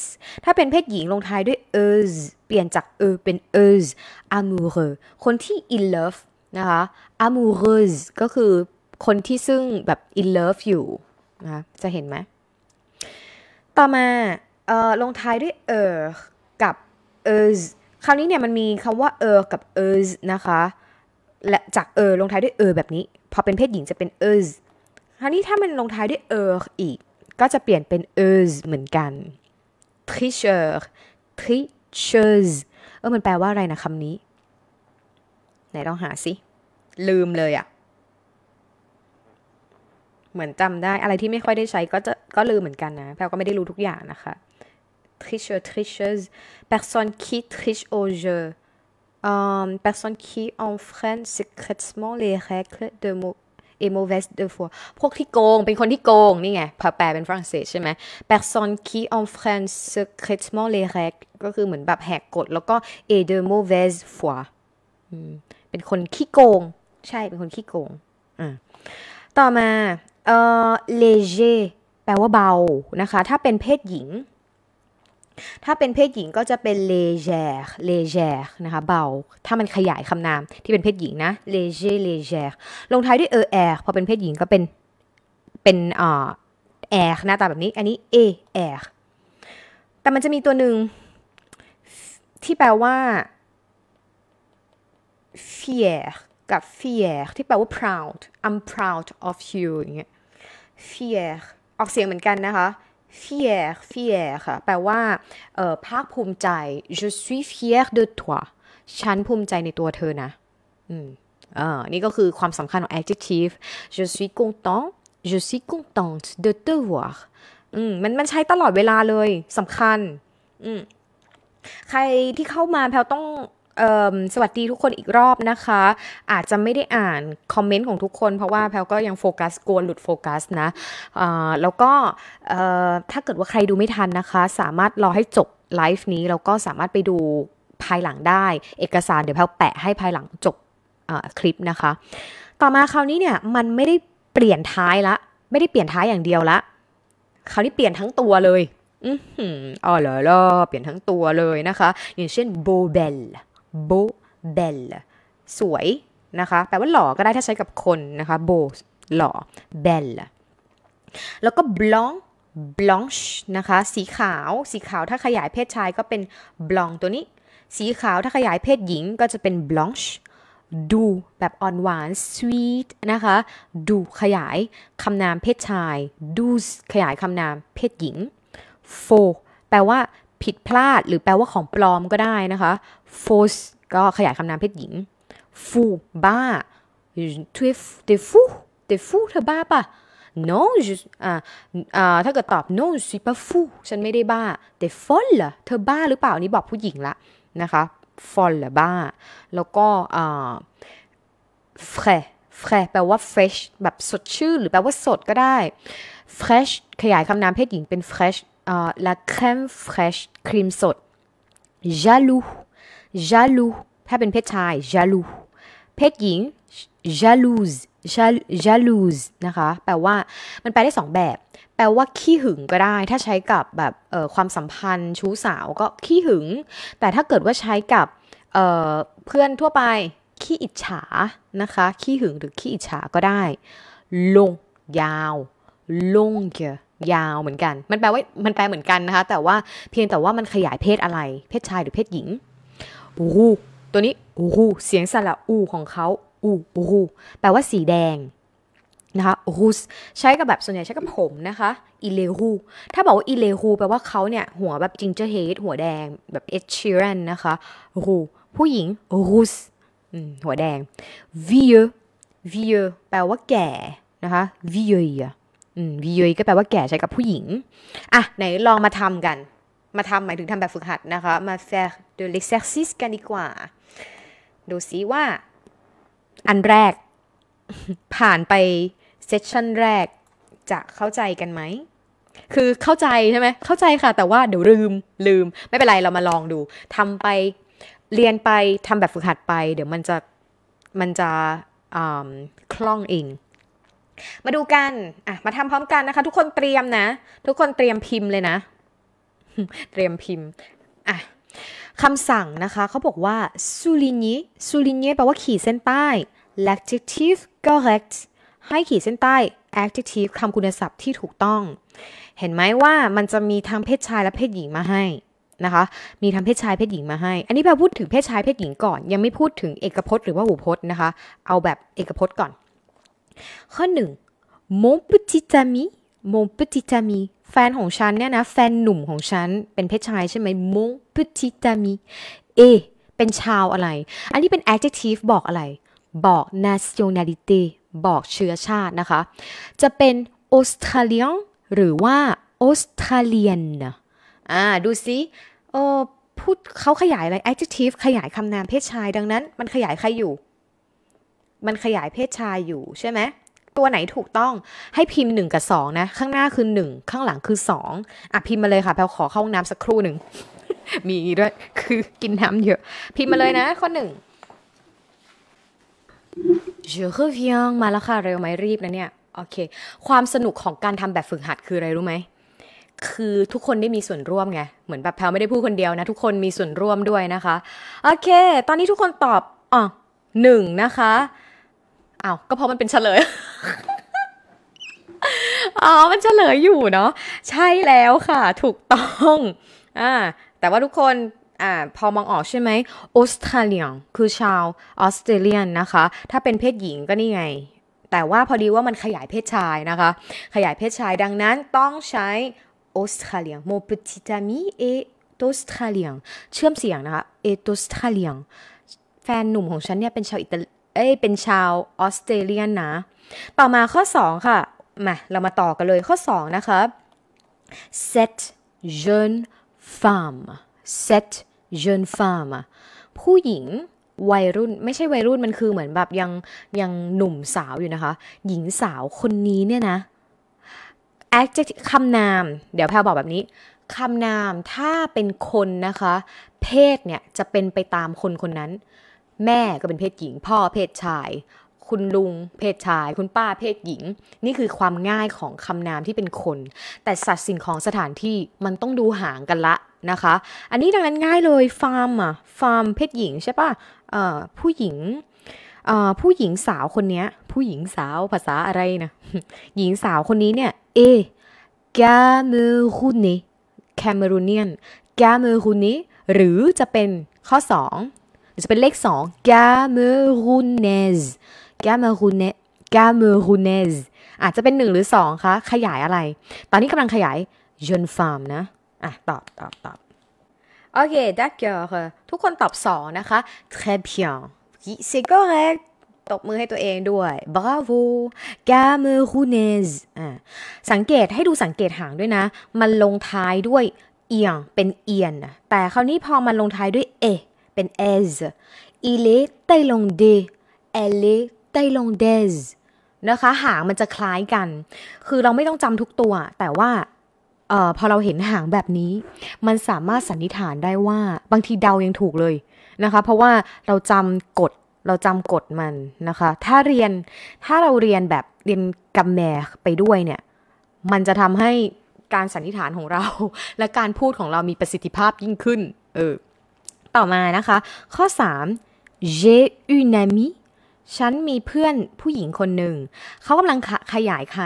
Speaker 1: ถ้าเป็นเพศหญิงลงท้ายด้วยเออเปลี่ยนจากเออ เป็นเอออามูเหอคนที่ in love นะคะอามูเรสก็คือคนที่ซึ่งแบบ in love อยู่นะะจะเห็นไหม ต่อมาเอ่อลงท้ายด้วยเออกับเออคราวนี้เนี่ยมันมีคำว่าเออกับเออนะคะ และจากเออ ลงท้ายด้วยเออ แบบนี้ พอเป็นเพศหญิงจะเป็นเออคราวนี้ถ้า มันลงท้ายด้วยเอออีก ก็จะเปลี่ยนเป็นเออเหมือนกัน tricheur t r i c h e u s เออมันแปลว่าอะไรนะคำนี้ไหนลองหาสิลืมเลยอะ่ะ เหมือนจำได้อะไรที่ไม่ค่อยได้ใช้ ก็จะก็ลืมเหมือนกันนะแพลก็ไม่ได้รู้ทุกอย่างนะคะ tricheur, tricheuse, personne qui triche au jeu, euh, personne qui enfreint secrètement les règles de m o et mauvaise de foi พวกที่โกง เป็นคนที่โกง นี่ไงพอแปล en français, ศ e s ช่ไหม person n e qui enfreint secrètement les règles ก็คือเหมือนแบบแหกกฎ แล้วก็ et de mauvaise foi เป็นคนขี้โกง ใช่ เป็นคนขี้โกง ต่อมาเอ่อ l é g e แปลว่าเบา นะคะ ถ้าเป็นเพศหญิงถ้าเป็นเพศหญิงก็จะเป็นเลเจ r ร์เลเจอนะคะ เบา ถ้ามันขยายคำนามที่เป็นเพศหญิงนะเลเจ r l ์เลเจลงท้ายด้วยเออแอร์พอเป็นเพศหญิงก็เป็นเป็นอ่าแอร์หน้าตาแบบนี้อันนี้เอแอร์แต่มันจะมีตัวหนึ่ง ที่แปลว่า f e r กับ f e r ที่แปลว่า proud I'm proud of you อย่างเงี้ย f e r ออกเสียงเหมือนกันนะคะ fier fier ค่ะ แปลว่าภาคภูมิใจ je suis fier de toi ฉันภูมิใจในตัวเธอนะ อืม อ่า นี่ก็คือความสำคัญของ adjective je suis content je suis contente de te voir อืมมัน มันใช้ตลอดเวลาเลย สำคัญ อืม ใครที่เข้ามาแพลต้องสวัสดีทุกคนอีกรอบนะคะ อาจจะไม่ได้อ่านคอมเมนต์ของทุกคนเพราะว่าแพลก็ยังโฟกัสกวนหลุดโฟกัสนะแล้วก็ถ้าเกิดว่าใครดูไม่ทันนะคะ สามารถรอให้จบไลฟ์นี้แล้วก็สามารถไปดูภายหลังได้ เอกสารเดี๋ยวแพลแปะให้ภายหลังจบคลิปนะคะ ต่อมาคราวนี้เนี่ยมันไม่ได้เปลี่ยนท้ายละ ไม่ได้เปลี่ยนท้ายอย่างเดียวละคราวนี้เปลี่ยนทั้งตัวเลยอ๋อเหรอเปลี่ยนทั้งตัวเลยนะคะอย่างเช่นโบเบล beau belle สวยนะคะ แปลว่าหล่อก็ได้ถ้าใช้กับคนนะคะ beau หล่อ belle แล้วก็ blanc blanche นะคะ สีขาวสีขาวถ้าขยายเพศชายก็เป็น blanc ตัวนี้ สีขาวถ้าขยายเพศหญิงก็จะเป็น blanche ดูแบบอ่อนหวาน sweet นะคะดูขยายคำนามเพศชายดูขยายคำนามเพศหญิง f ฟแปลว่าผิดพลาดหรือแปลว่าของปลอมก็ได้นะคะ false ก็ขยายคำนามเพศหญิงฟูบ้า t วิ s t e ฟ f o ด t e f o เธอบ้าปะ no je อ่าอ่าถ้าเกิดตอบ no je suis pas fou ฉันไม่ได้บ้า t e folle เธอบ้าหรือเปล่านี่บอกผู้หญิงละนะคะ folle บ้า แล้วก็อ่า frais frais แปลว่า fresh แบบสดชื่นหรือแปลว่าสดก็ได้ fresh ขยายคำนามเพศหญิงเป็น fresh la crème fraîche ครีมสด jaloux jaloux ถ้าเป็นเพศชาย jaloux เพศหญิง jalouse jalouse นะคะ แปลว่ามันแปลได้สองแบบ แปลว่าขี้หึงก็ได้ ถ้าใช้กับแบบความสัมพันธ์ชู้สาว ก็ขี้หึง แต่ถ้าเกิดว่าใช้กับเเพื่อนทั่วไปขี้อิจฉา นะคะ ขี้หึง หรือขี้อิจฉาก็ได้ลงยาวลงเยอะยาวเหมือนกัน มันแปลว่า มันแปลเหมือนกันนะคะ แต่ว่าเพียงแต่ว่ามันขยายเพศอะไร เพศชายหรือเพศหญิง อููตัวนี้อููเสียงสระอูของเขาอูอูแปลว่าสีแดงนะคะรูสใช้กับแบบส่วนใหญ่ใช้กับผมนะคะ อิเลฮูถ้าบอกว่าอิเลฮูแปลว่าเขาเนี่ย หัวแบบจิงเจอร์เฮดหัวแดงแบบเอชชิรันนะคะรูผู้หญิงรูสหัวแดงวิเยวิเยแปลว่าแก่นะคะวิเยวีเยก็แปลว่าแก่ใช้กับผู้หญิง อ่ะ ไหนลองมาทำกัน มาทำหมายถึงทำแบบฝึกหัดนะคะ มาแฟร์ดูเล็ก e ซซิสกันดีกว่าดูซิว่าอันแรกผ่านไปเซสชันแรกจะเข้าใจกันไหมคือเข้าใจใช่ไหมเข้าใจค่ะ แต่ว่าเดี๋ยวลืมลืมไม่เป็นไรเรามาลองดูทำไปเรียนไปทำแบบฝึกหัดไปเดี๋ยวมันจะ มันจะคล่องเองมาดูกันอ่ะมาทำพร้อมกันนะคะ ทุกคนเตรียมนะ ทุกคนเตรียมพิมพ์เลยนะ เตรียมพิมพ์อ่ะคำสั่งนะคะเขาบอกว่า s ู u l นี n ูล s น u l n แปลว่าขีดเส้นใต้ adjective correct ให้ขีดเส้นใต้ adjective คำคุณศัพท์ที่ถูกต้อง เห็นไหมว่ามันจะมีทั้งเพศชายและเพศหญิงมาให้นะคะ มีทั้งเพศชายเพศหญิงมาให้ อันนี้เราพูดถึงเพศชายเพศหญิงก่อน ยังไม่พูดถึงเอกพจน์หรือว่าหูพจน์นะคะ เอาแบบเอกพจน์ก่อนข้อ1 mon petit ami mon petit ami แฟนของฉันเนี่ยนะแฟนหนุ่มของฉันเป็นเพศชายใช่ไหม mon petit ami เอเป็นชาวอะไร อันนี้เป็น adjective บอกอะไร บอก nationality บอกเชื้อชาตินะคะ จะเป็น Australian หรือว่า Australian อ่าดูสิโอ้พูดเขาขยายอะไร adjective ขยายคำนามเพศชายดังนั้น มันขยายใครอยู่มันขยายเพศชายอยู่ใช่ไหม ตัวไหนถูกต้อง ให้พิมพ์ 1 กับ 2 นะ ข้างหน้าคือ 1 ข้างหลังคือ 2 อ่ะ พิมพ์มาเลยค่ะ แพลขอเข้าห้องน้ำสักครู่หนึ่ง มีด้วย คือกินน้ำเยอะ พิมพ์มาเลยนะ ข้อหนึ่ง je reviens มาแล้วค่ะ เร็วไหมรีบนะเนี่ย โอเค ความสนุกของการทำแบบฝึกหัดคืออะไรรู้ไหม คือทุกคนได้มีส่วนร่วมไง เหมือนแบบแพลไม่ได้พูดคนเดียวนะ ทุกคนมีส่วนร่วมด้วยนะคะ โอเค ตอนนี้ทุกคนตอบ อ๋อหนึ่งนะคะอ้าว ก็เพราะมันเป็นเฉลย อ๋อ มันเฉลยอยู่เนาะ ใช่แล้วค่ะ ถูกต้องอ่าแต่ว่าทุกคนอ่าพอมองออกใช่ไหมออสเตรเลียคือชาวออสเตรเลียนนะคะ ถ้าเป็นเพศหญิงก็นี่ไง แต่ว่าพอดีว่ามันขยายเพศชายนะคะ ขยายเพศชายดังนั้นต้องใช้ออสเตรเลียโมปิติตามีเอตอสเตรเลียเชื่อมเสียงนะคะเอตอสเตรเลีย แฟนหนุ่มของฉันเนี่ยเป็นชาวอิตาเอ้ยเป็นชาวออสเตรเลียนนะต่อมาข้อ 2 ค่ะมาเรามาต่อกันเลยข้อ2นะคะ set jeune femme set jeune femme ผู้หญิงวัยรุ่นไม่ใช่วัยรุ่นมันคือเหมือนแบบยังยังหนุ่มสาวอยู่นะคะ หญิงสาวคนนี้เนี่ยนะ adjective คำนาม เดี๋ยวแพลบอกแบบนี้คำนามถ้าเป็นคนนะคะ เพศเนี่ยจะเป็นไปตามคนคนนั้นแม่ก็เป็นเพศหญิงพ่อเพศชาย คุณลุงเพศชาย คุณป้า เพศหญิง นี่คือความง่ายของคำนามที่เป็นคน แต่สัตว์สิ่งของสถานที่มันต้องดูห่างกันละนะคะ อันนี้ดังนั้นง่ายเลยฟาร์มอะฟาร์มเพศหญิงใช่ปะ่ะผู้หญิง ผู้หญิงสาวคนนี้ ผู้หญิงสาวภาษาอะไรนะหญิงสาวคนนี้เนี่ยเอกาเมรูนีแคเมรูเนียนกาเมรูนีหรือจะเป็นข้อ2ือจะเป็นเลขสอง Camerounaise Camerounaise Camerounaise อาจจะเป็นหนึ่งหรือสองคะขยายอะไร ตอนนี้กำลังขยาย jeune f e m m นะ อ่ะ ตอบตอบตอบ โอเค d'accord ทุกคนตอบสองนะคะ très bien c'est correct ตบมือให้ตัวเองด้วย bravo Camerounaise อ่าสังเกตให้ดูสังเกตหางด้วยนะ มันลงท้ายด้วยเอียง เป็นเอียนแต่คราวนี้พอมันลงท้ายด้วยเอเป็นเอส il est thaïlandais elle est thaïlandaise นะคะ หางมันจะคล้ายกัน คือเราไม่ต้องจำทุกตัว แต่ว่าออพอเราเห็นหางแบบนี้ มันสามารถสันนิษฐานได้ว่าบางทีเดายังถูกเลยนะคะ เพราะว่าเราจำกฎเราจำกฎมันนะคะ ถ้าเรียนถ้าเราเรียนแบบเรียนกัมแมไปด้วยเนี่ย มันจะทำให้การสันนิษฐานของเรา และการพูดของเรามีประสิทธิภาพยิ่งขึ้น เออต่อมานะคะ ข้อ 3 j'ai une amie ฉันมีเพื่อนผู้หญิงคนหนึ่งเขากำลังขขยายใคร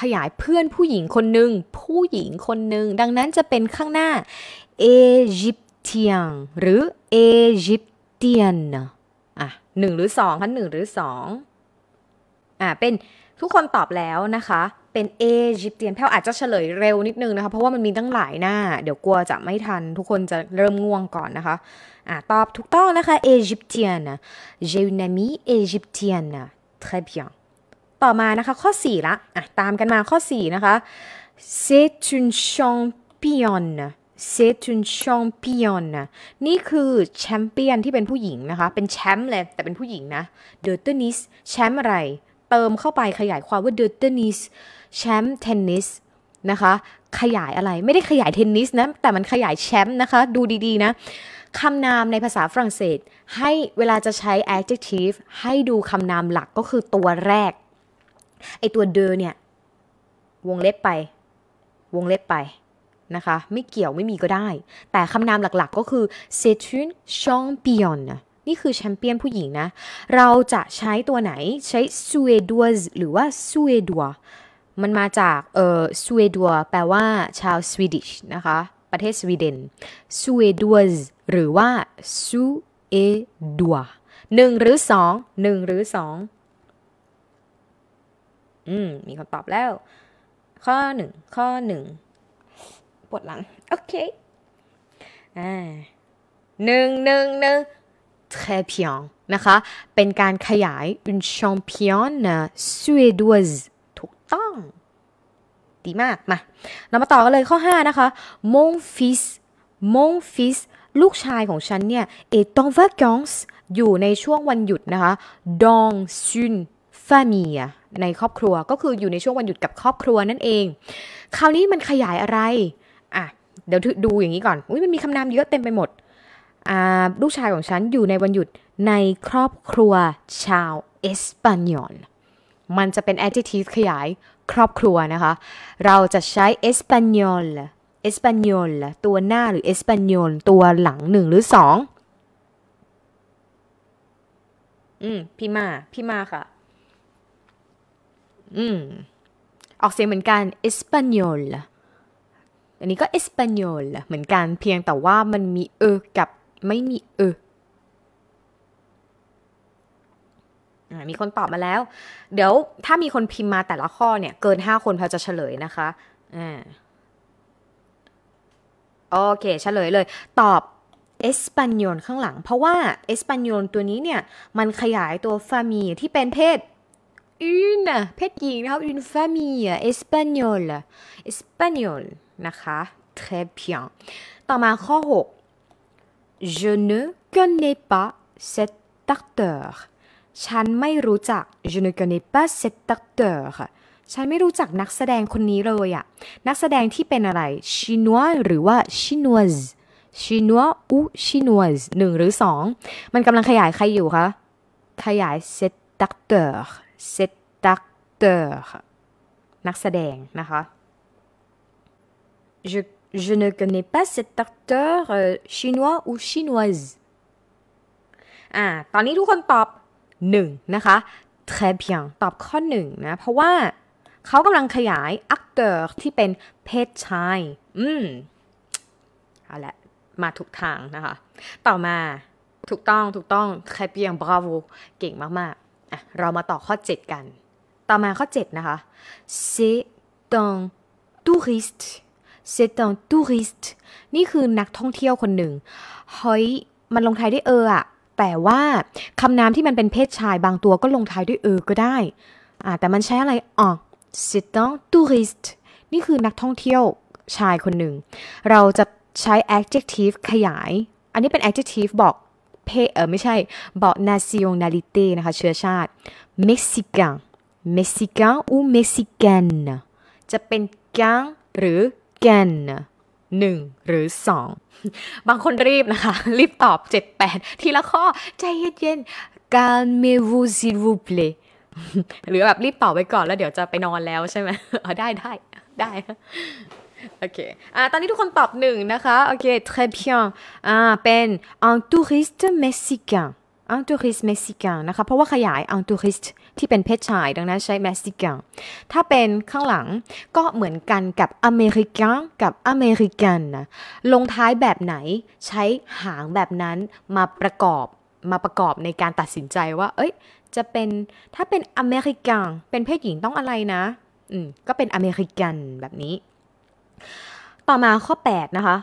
Speaker 1: ขยายเพื่อนผู้หญิงคนหนึ่ง ผู้หญิงคนหนึ่งดังนั้นจะเป็นข้างหน้า Egyptian หรือ Egyptian อ่ะหนึ่งหรือสองคะหนึ่งหรือสองอ่ะเป็นทุกคนตอบแล้วนะคะ เป็นเอจิปเตียนแพลวอาจจะเฉลยเร็วนิดนึงนะคะ เพราะว่ามันมีตั้งหลายหน้า เดี๋ยวกลัวจะไม่ทัน ทุกคนจะเริ่มง่วงก่อนนะคะอ่าตอบถูกต้องนะคะเอจิปเตียนเจ i นามีเอ e ปเตียนทร n e ย r è ต่อมานะคะข้อ 4ละอ่ะตามกันมาข้อ 4 นะคะ c'est une championne c'est une championne นี่คือแชมเปี้ยนที่เป็นผู้หญิงนะคะ เป็นแชมป์เลยแต่เป็นผู้หญิงนะ de tennis แชมป์อะไรเติมเข้าไปขยายความว่าเด e เทนนสแชมป์เทนนิสนะคะขยายอะไรไม่ได้ขยายเทนนิสนะ แต่มันขยายแชมป์นะคะดูดีๆนะคำนามในภาษาฝรั่งเศสให้เวลาจะใช้ adjective ให้ดูคำนามหลักก็คือตัวแรก ไอตัวเดอเนี่ย วงเล็บไป วงเล็บไปนะคะไม่เกี่ยวไม่มีก็ได้ แต่คำนามหลักๆก็คือ c'est u n c h a m p i o n นี่คือแชมเปี้ยนผู้หญิงนะ เราจะใช้ตัวไหนใช้ s u e d o หรือว่า s u e d o มันมาจากเอ่อ s u e d o แปลว่าชาวสวีดิชนะคะ ประเทศสวีเดน s u e d o หรือว่า s u e d o หนึ่งหรือสองหนึ่งหรือสองอืมมีคำตอบแล้ว ข้อหนึ่งข้อหนึ่งปวดหลัง โอเคอ่าหนึ่งหนึ่งหนึ่ง très bien นะคะ เป็นการขยาย une championne suédoise ถูกต้องดีมากมาเรามาต่อกันเลยข้อ 5 นะคะ mon fils mon fils ลูกชายของฉันเนี่ย est en vacances อยู่ในช่วงวันหยุดนะคะ dans une famille ในครอบครัวก็คืออยู่ในช่วงวันหยุดกับครอบครัวนั่นเอง คราวนี้มันขยายอะไรอ่ะเดี๋ยวดูอย่างนี้ก่อนอุ้ยมันมีคำนามเยอะเต็มไปหมดลูกชายของฉันอยู่ในวันหยุด ในครอบครัวชาวเอสปานยอนมันจะเป็น adjective ขยายครอบครัวนะคะ เราจะใช้าน p อ ñ เอสปานยอนตัวหน้าหรือสปานยอนตัวหลังหนึ่งหรือสอง อืม พี่มา พี่มาค่ะ อืม ออกเสียงเหมือนกันเอสปาน l อันนี้ก็สปานยอนเหมือนกันเพียงแต่ว่ามันมีเออ กับไม่มีเออมีคนตอบมาแล้ว เดี๋ยวถ้ามีคนพิมพ์มาแต่ละข้อเนี่ยเกินห้าคนพอจะเฉลยนะคะอ่าโอเคเฉลยเลย ตอบเอสปันยอนข้างหลัง เพราะว่า เอสปันยอนตัวนี้เนี่ย มันขยายตัวฟามีที่เป็นเพศอืนะเพศหญิงนะครับอืนฟามีเอสปันยอลเอสปันยอลนะคะเท è เพียงต่อมาข้อ 6 je ne connais pas cet acteur ฉันไม่รู้จัก je ne connais pas cet acteur ฉันไม่รู้จักนักแสดงคนนี้เลยอะนักแสดงที่เป็นอะไร chinois หรือว่า chinoise chinois อู chinoise หนึ่งหรือสองมันกำลังขยายใครอยู่คะ ขยาย cet acteur cet acteur นักแสดงนะคะ je Je ne connais pas cet acteur chinois ou chinoise อ่าตอนนี้ทุกคนตอบหนึ่งนะคะ très bien ตอบข้อหนึ่งนะ เพราะว่าเขากำลังขยายอเตอร์ที่เป็นเพศชาย อืมเอาละมาถูกทางนะคะ ต่อมาถูกต้องถูกต้องแคเ s ียงบราโวเก่งมากๆอ่ะเรามาต่อข้อ 7 กัน ต่อมาข้อ 7 นะคะ c'est un touriste เซตองทัวริสต์นี่คือนักท่องเที่ยวคนหนึ่งเฮ้ยมันลงท้ายด้วยเอออะแต่ว่าคำนามที่มันเป็นเพศชายบางตัวก็ลงท้ายด้วยเออก็ได้อ่าแต่มันใช้อะไรอ๋อเซตองทัวริสต์นี่คือนักท่องเที่ยวชายคนหนึ่งเราจะใช้ adjective ขยาย อันนี้เป็น adjective บอกเพศเออไม่ใช่บอก nationality นะคะเชื้อชาติ Mexican Mexican หรือ Mexican จะเป็น gang หรือแกนหนึ่งหรือสองบางคนรีบนะคะ รีบตอบเจ็ดแปดทีละข้อ ใจเย็นๆการเมวูซิวูเ l ลหรือแบบรีบตอบไปก่อนแล้วเดี๋ยวจะไปนอนแล้วใช่ไหมอ๋อได้ได้ได้โอเคอ่ตอนนี้ทุกคนตอบหนึ่งนะคะ โอเคทรี s b i e นอ่าเป็น un t o ริสต์เม็กซิ a ันอันตูริสเม็กซิกันนะคะเพราะว่าขยายอันตูริสที่เป็นเพศชายดังนั้นใช้เม็กซิกันถ้าเป็นข้างหลังก็เหมือนกันกับอเมริกันกับอเมริกันนะลงท้ายแบบไหน ใช้หางแบบนั้นมาประกอบมาประกอบในการตัดสินใจว่าเอ้ยจะเป็นถ้าเป็นอเมริกันเป็นเพศหญิงต้องอะไรนะอืมก็เป็นอเมริกันแบบนี้ ต่อมาข้อ 8 นะคะ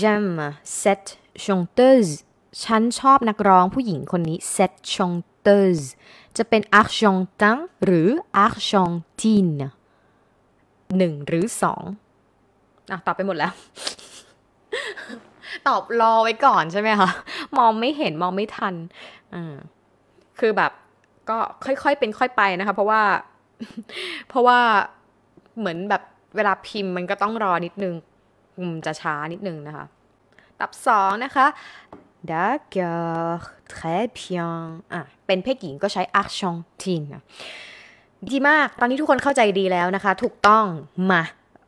Speaker 1: j'aime cette chanteuse ฉันชอบนักร้องผู้หญิงคนนี้เซตชองเตอร์จะเป็นอาร์ชองตังหรืออาร์ชองตินหนึ่งหรือสองอ่ะตอบไปหมดแล้ว ตอบรอไว้ก่อนใช่ไหมคะมองไม่เห็นมองไม่ทันอ่าคือแบบก็ค่อย ๆ เป็นค่อยไปนะคะเพราะว่า เพราะว่าเหมือนแบบเวลาพิมพ์มันก็ต้องรอนิดนึงจะช้านิดนึงนะคะ ตับสองนะคะ D'accord très bien อ่ะเป็นเพศหญิงก็ใช้ Argentine ดีมากตอนนี้ทุกคนเข้าใจดีแล้วนะคะ ถูกต้อง มา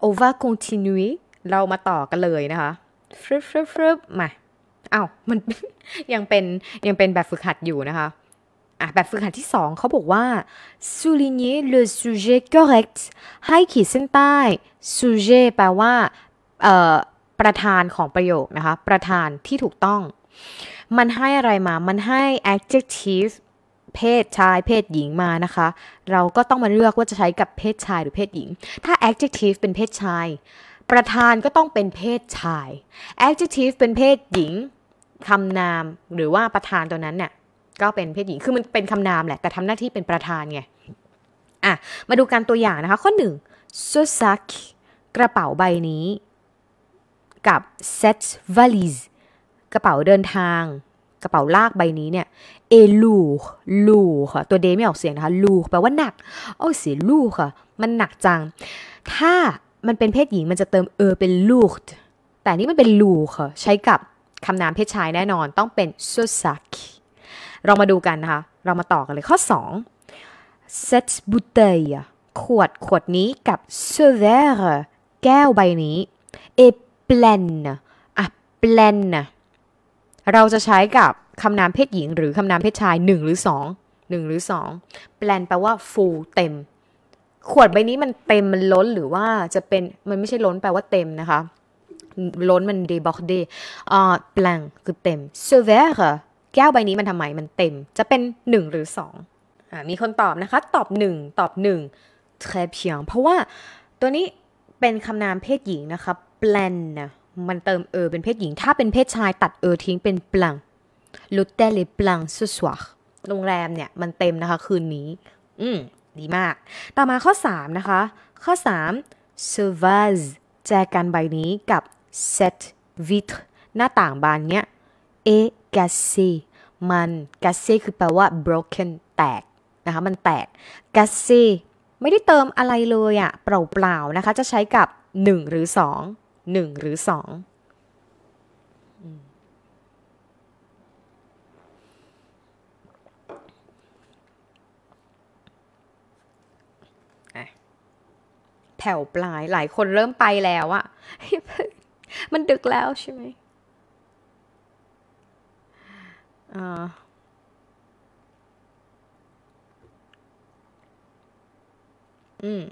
Speaker 1: on va continuer เรามาต่อกันเลยนะคะฟรึบฟรึบฟรึบมาเอ้ามันยังเป็น ยังเป็นแบบฝึกหัดอยู่นะคะอ่ะแบบฝึกหัดที่ 2เขาบอกว่า souligner le sujet correct ให้ขีดเส้นใต้ sujet แปลว่าประธานของประโยคนะคะ ประธานที่ถูกต้องมันให้อะไรมา มันให้ adjective เพศชาย เพศหญิงมานะคะ เราก็ต้องมาเลือกว่าจะใช้กับเพศชายหรือเพศหญิง ถ้า adjective เป็นเพศชาย ประธานก็ต้องเป็นเพศชาย adjective เป็นเพศหญิงคำนามหรือว่าประธานตัวนั้นเนี่ย ก็เป็นเพศหญิง คือมันเป็นคำนามแหละ แต่ทำหน้าที่เป็นประธานไงอ่ะมาดูการตัวอย่างนะคะ ข้อหนึ่งซูซักกระเป๋าใบนี้ กับ set valise กระเป๋าเดินทาง กระเป๋าลากใบนี้เนี่ยเอลูลูค่ะตัวเดไม่ออกเสียงนะคะลูแปลว่าหนัก โอ้เสียลูค่ะมันหนักจัง ถ้ามันเป็นเพศหญิงมันจะเติมเออเป็นลูกแต่นี่มันเป็นลูค่ะใช้กับคำนามเพศชายแน่นอนต้องเป็นซูซักเรามาดูกันนะคะ เรามาต่อกันเลย ข้อ 2 set ตบุต e i l ขวดขวดนี้กับเเวอร์แก้วใบนี้เอเปลนอ่ะ p l e ะเราจะใช้กับคำนามเพศหญิงหรือคำนามเพศชาย 1 หรือ 2 1 หรือ2แปลนแปลว่า full เต็ม ขวดใบนี้มันเต็มมันล้นหรือว่าจะเป็น มันไม่ใช่ล้นแปลว่าเต็มนะคะ ล้นมัน d ด b o ก d ดอ่าแปลงคือเต็ม s e v e ะแก้วใบนี้มันทำไมมันเต็ม จะเป็น 1 หรือ2อ่ามีคนตอบนะคะ ตอบ 1 ตอบ1เทรเพียง เพราะว่าตัวนี้เป็นคำนามเพศหญิงนะคะแปลนนะมันเติมเออเป็นเพศหญิง ถ้าเป็นเพศชาย ตัดเออทิ้งเป็นปลังลุตเตลีปลังสุสวกโรงแรมเนี่ย มันเต็มนะคะคืนนี้ อืมดีมาก ต่อมาข้อ 3 นะคะ ข้อ 3 s e v a g แจกันใบนี้กับ set v i t r หน้าต่างบานเนี้ย e g a s s e มัน g a s s e คือแปลว่า broken แตก นะคะ มันแตก g a s s e ไม่ได้เติมอะไรเลยอ่ะเปล่าๆนะคะจะใช้กับ 1 หรือ2หนึ่งหรือสองแถวปลายหลายคนเริ่มไปแล้วอะมันดึกแล้วใช่ไหมอ่อืม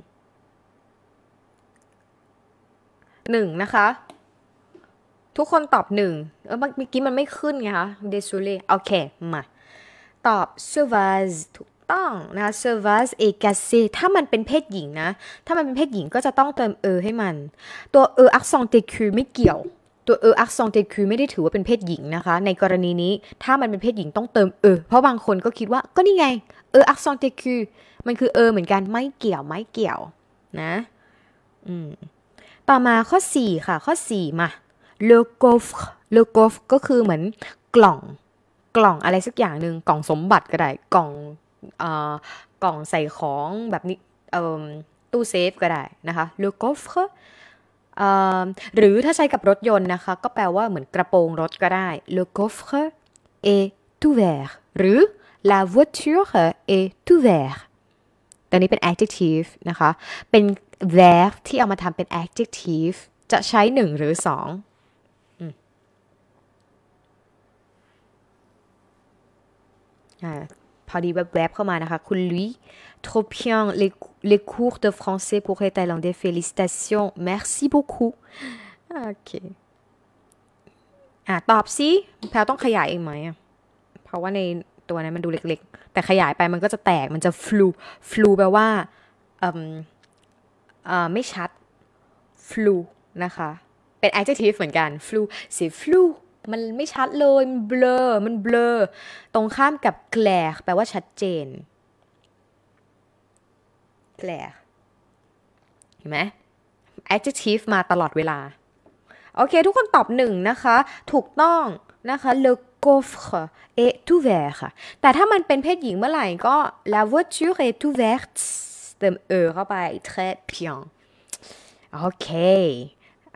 Speaker 1: หนึ่งนะคะทุกคนตอบหนึ่งเออเมื่อกี้มันไม่ขึ้นไงคะเดซูเล่โอเค มา ตอบเซอร์วัสถูกต้องนะเซอร์วัสเอกาเซถ้ามันเป็นเพศหญิงนะถ้ามันเป็นเพศหญิงก็จะต้องเติมเออให้มันตัวเอออักซองเตคือไม่เกี่ยวตัวเอออักซองเตคือไม่ได้ถือว่าเป็นเพศหญิงนะคะ ในกรณีนี้ถ้ามันเป็นเพศหญิงต้องเติมเออเพราะบางคนก็คิดว่า ก็นี่ไงเอออักซองเตคือมันคือเออเหมือนกันไม่เกี่ยวไม่เกี่ยวนะอืมต่อมาข้อ4ค่ะ ข้อ4มา le coffre le coffre ก็คือเหมือนกล่อง กล่องอะไรสักอย่างหนึ่งกล่องสมบัติก็ได้กล่องกล่องใส่ของแบบนี้ตู้เซฟก็ได้นะคะ le coffre หรือถ้าใช้กับรถยนต์นะคะ ก็แปลว่าเหมือนกระโปรงรถก็ได้ le coffre est ouvert หรือ la voiture est ouvert ตอนนี้เป็น adjective นะคะเป็น there ที่เอามาทำเป็น adjective จะใช้หนึ่งหรือสองอพอดีแวบๆเข้ามานะคะ คุณลุย trop bien les les cours de français pour les Thaïlandais félicitations merci beaucoup โอเคอ่าตอบสิแพลต้องขยายเองไหม เพราะว่าในตัวนั้นมันดูเล็กๆ แต่ขยายไปมันก็จะแตก มันจะฟลูฟลูแปลว่าอืมไม่ชัด flu นะคะ เป็น adjective เหมือนกัน flu สี flu มันไม่ชัดเลย มันเบลอ มันเบลอ ตรงข้ามกับ c l e a r แปลว่าชัดเจน c l e a r เห็นไหม adjective มาตลอดเวลา โอเคทุกคนตอบหนึ่งนะคะ ถูกต้อง นะคะ le coffre est ouvert ค่ะแต่ถ้ามันเป็นเพศหญิงเมื่อไหร่ก็ la voiture est ouverte เติมเออเข้าไปแทเพียงโอเค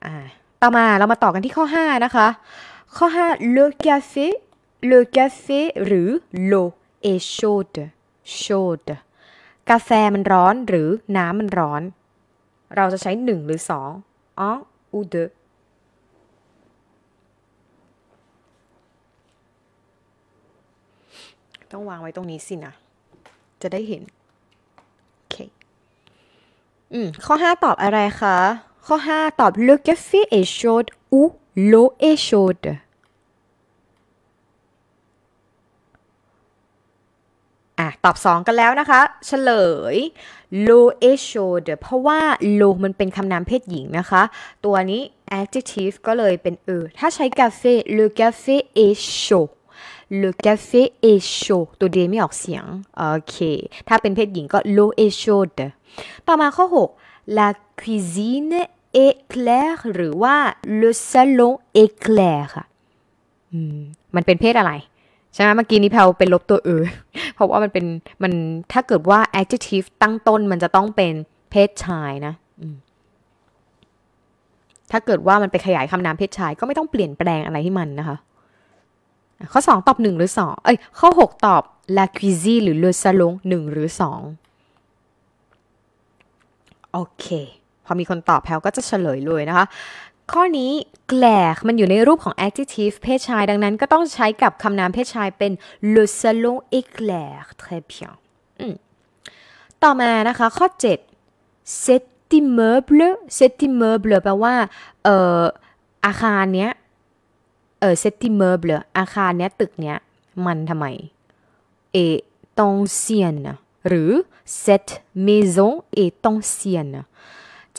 Speaker 1: อ่าต่อมาเรามาต่อกันที่ข้อ 5 นะคะ ข้อ 5 le café le café หรือ l'eau est chaude chaude กาแฟมันร้อนหรือน้ำมันร้อน เราจะใช้ 1 หรือ2อ n ou deux ต้องวางไว้ตรงนี้สินะ จะได้เห็นขืมข้อตอบอะไรคะ ข้อห้าตอบ le café est chaud ou l'eau est chaude อ่ะตอบงกันแล้วนะคะะเฉลย low is h o e d เพราะว่า low มันเป็นคำนามเพศหญิงนะคะ ตัวนี้ adjective ก็เลยเป็นเออถ้าใช้ café le café est chaud le café est chaud ตัวเดยไม่ออกเสียง โอเค ถ้าเป็นเพศหญิงก็ l'eau est chaude ต่อมาข้อ 6 la cuisine est claire หรือว่า le salon est clair มันเป็นเพศอะไร ใช่ไหมเมื่อกี้นี้แพลเป็นลบตัวเออเพราะว่ามันเป็นมันถ้าเกิดว่า adjective ตั้งต้นมันจะต้องเป็นเพศชายนะถ้าเกิดว่ามันไปขยายคำนามเพศชายก็ไม่ต้องเปลี่ยนแปลงอะไรที่มันนะคะข้อ 2 ตอบ 1 หรือ 2เอ้ยข้อ6ตอบ la cuisine หรือ le salon 1 หรือ 2 โอเค พอมีคนตอบแพลวก็จะเฉลยเลยนะคะ ข้อนี้แกลกมันอยู่ในรูปของ adjective เพศชาย ดังนั้นก็ต้องใช้กับคำนามเพศชายเป็น le salon éclair très bien ต่อมานะคะข้อ7 cet immeuble cet immeuble แปลว่าอาคารเนี้ยเออเซติเมอร์เบลอาคารเนี้ยตึกเนี้ย มันทำไมเอตองเซียน หรือเซตเมซงเอตองเซียน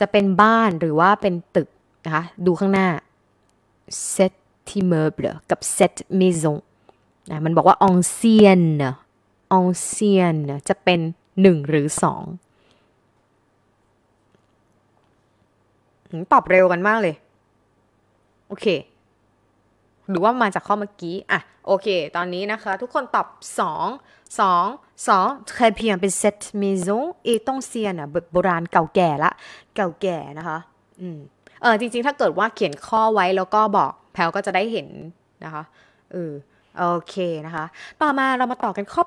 Speaker 1: จะเป็นบ้านหรือว่าเป็นตึก นะคะ ดูข้างหน้าเซติเมอร์เบลกับเซตเมซงนะมันบอกว่าองเซียนองเซียนจะเป็นหนึ่งหรือสองตอบเร็วกันมากเลย โอเคหรือว่ามาจากข้อเมื่อกี้ อ่ะ โอเค ตอนนี้นะคะ ทุกคนตอบ2 2 2 très bien เป็น cette maison et ตองเซียนอ่ะโบราณเก่าแก่ละ เก่าแก่นะคะ อืม เออจริงๆ ถ้าเกิดว่าเขียนข้อไว้แล้วก็บอก แพลก็จะได้เห็นนะคะ เออ โอเคนะคะ ต่อมาเรามาต่อกันข้อ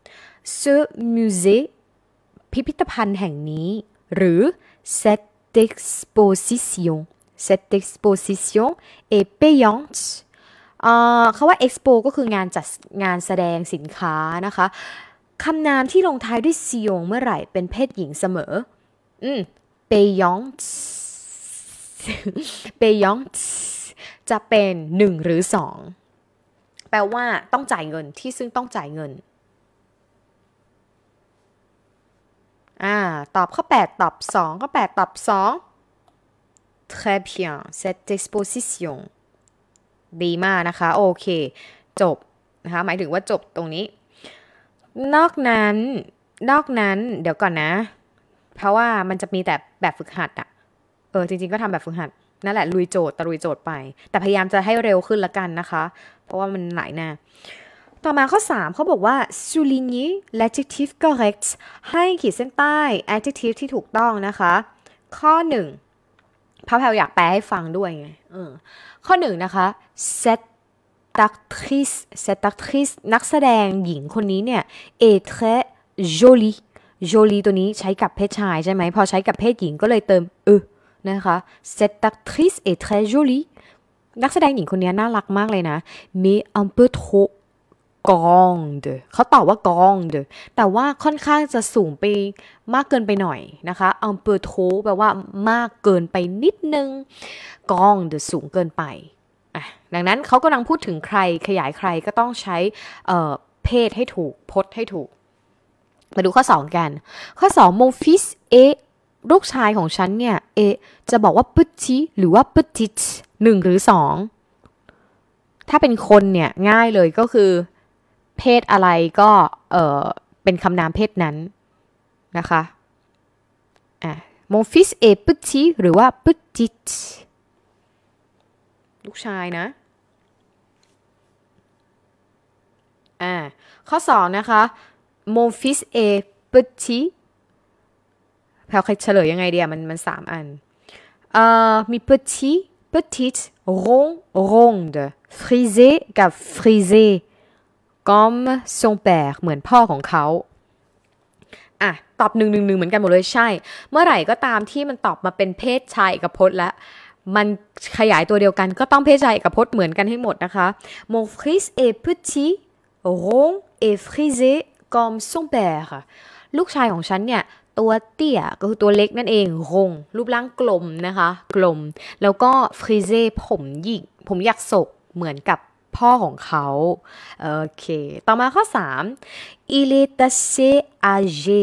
Speaker 1: 8 ce musée พิพิธภัณฑ์แห่งนี้ หรือ cette exposition cette exposition est payante เขาว่า Expo ก็คืองานจัดงานแสดงสินค้านะคะคำนามที่ลงท้ายด้วยซียง เมื่อไหร่เป็นเพศหญิงเสมออืมเปยองเปยองจะเป็น 1 หรือ 2 แปลว่าต้องจ่ายเงินที่ซึ่งต้องจ่ายเงินอ่าตอบข้อ8ตอบ2ข้อ8ตอบ 2 Très bien cette exposition ดีมากนะคะ โอเค จบ นะคะ หมายถึงว่าจบตรงนี้ นอกนั้นนอกนั้นเดี๋ยวก่อนนะ เพราะว่ามันจะมีแต่แบบฝึกหัดอะเออ จริงๆ ก็ทำแบบฝึกหัด นั่นแหละ ลุยโจทย์ ตะลุยโจทย์ไป แต่พยายามจะให้เร็วขึ้นละกันนะคะ เพราะว่ามันหลายหน้าต่อมาข้อ 3เขาบอกว่า s o u l i g n e l'adjective correct ให้ขีดเส้นใต้ adjective ที่ถูกต้องนะคะ ข้อ 1พระแพลอยากแปลให้ฟังด้วยไงออ ข้อหนึ่งนะคะ set ตักทริสเซตักทริสนักแสดงหญิงคนนี้เนี่ยเอเทโจลีโจลีตัวนี้ใช้กับเพศชายใช่ไหมพอใช้กับเพศหญิงก็เลยเติมเออนะคะเซตักทริสเอเทโจลีนักแสดงหญิงคนนี้น่ารักมากเลยนะมีอัมเปอร์โทกองเดเขาตอบว่ากองเดแต่ว่าค่อนข้างจะสูงไปมากเกินไปหน่อย นะคะอัมเปอร์โทแปลว่ามากเกินไปนิดนึงกองเดสูงเกินไปอ่ะดังนั้นเขากำลังพูดถึงใคร ขยายใครก็ต้องใช้เเพศให้ถูกพจน์ให้ถูก มาดูข้อ 2 กัน ข้อ2โมฟิสเอ ลูกชายของฉันเนี่ยเอ จะบอกว่าปุชิหรือว่าปุชิชหนึ่งหรือสอง ถ้าเป็นคนเนี่ยง่ายเลยก็คือเพศอะไรก็เออเป็นคำนามเพศนั้น นะคะอ่ะ mon fils est petit หรือว่า p e t i t ลูกชายนะอ่าข้อสองนะคะ mon fils est petit แพลวเคยเฉลยยังไงเดียมันมันสามอันเอ่อมี petit petite rond ronde frisé กับ frisé กอมทรงแป p เหมือนพ่อของเขา อ่ะตอบหนึ่งหนึ่งหนึ่งเหมือนกันหมดเลยใช่ เมื่อไหร่ก็ตามที่มันตอบมาเป็นเพศชายเอกพจน์แล้วมันขยายตัวเดียวกันก็ต้องเพศชายเอกพจน์เหมือนกันให้หมดนะคะ mon fils est petit rond et frisé comme son père ลูกชายของฉันเนี่ยตัวเตี้ยก็คือตัวเล็กนั่นเองรงรูปร่างกลมนะคะกลม แล้วก็ฟรีเซผมหยิกผมอยากศกเหมือนกับพ่อของเขาโอเค ต่อมาข้อ 3 il est assez âgé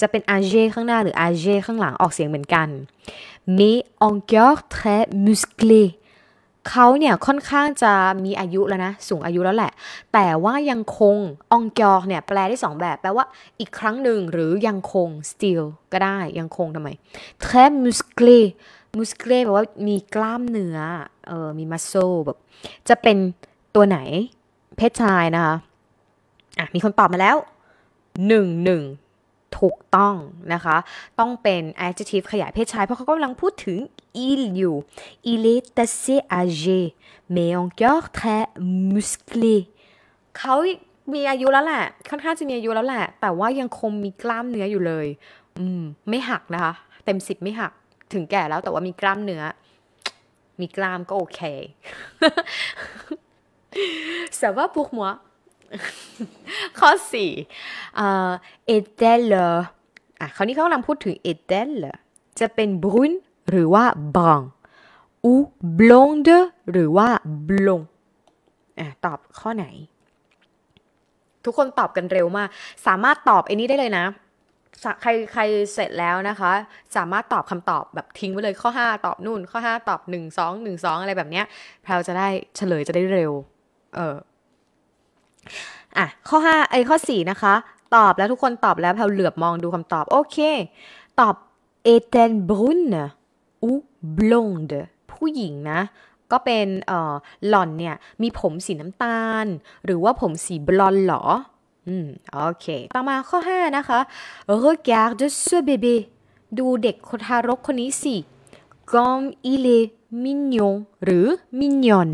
Speaker 1: จะเป็น âgé ข้างหน้าหรือ âgé ข้างหลังออกเสียงเหมือนกัน mais encore très musclé เขาเนี่ย ค่อนข้างจะมีอายุแล้วนะ สูงอายุแล้วแหละ แต่ว่ายังคง องกอกเนี่ย แปลได้2แบบแปลว่าอีกครั้งหนึ่งหรือยังคง still ก็ได้ยังคงทำไม très musclé musclé แปลว่ามีกล้ามเนื้อเออมี muscle แบบจะเป็นตัวไหน เพศชายนะคะ อ่ะมีคนตอบมาแล้วหนึ่งหนึ่งถูกต้องนะคะ ต้องเป็น adjective ขยายเพศชายเพราะเขากำลังพูดถึง il อยู่ il est assez âgé mais encore très musclé เขามีอายุแล้วแหละ ค่อนข้างจะมีอายุแล้วแหละ แต่ว่ายังคงมีกล้ามเนื้ออยู่เลย อืม ไม่หักนะคะ เต็มสิบไม่หักถึงแก่แล้วแต่ว่ามีกล้ามเนื้อ มีกล้ามก็โอเค Ça va pour moi ข้อสี่เอเดลอ่ะคราวนี้เขากำลังพูดถึงเอเดลจะเป็นบรุนหรือว่าบองอูบล l o n d หรือว่าบล o อ่ะตอบข้อไหน ทุกคนตอบกันเร็วมากสามารถตอบไอ้นี้ได้เลยนะใครใครเสร็จแล้วนะคะ สามารถตอบคำตอบแบบทิ้งไว้เลยข้อ 5 ตอบนู่น ข้อ 5 ตอบ1 2 1 2 อะไรแบบเนี้ยเราจะได้เฉลยจะได้เร็วเอออ่ะ ข้อห้าไอ้ข้อสี่นะคะ ตอบแล้วทุกคนตอบแล้วแพลวเหลือบมองดูคำตอบ โอเค ตอบเอเทนบรุนอูบลอนด์ผู้หญิงนะ ก็เป็นเอ่อหล่อนเนี่ย มีผมสีน้ำตาล หรือว่าผมสีบลอนหรออืมโอเค ต่อมาข้อห้านะคะ regarde ce bébé ดูเด็กคนทารกคนนี้สิ comme il est mignon หรือ mignon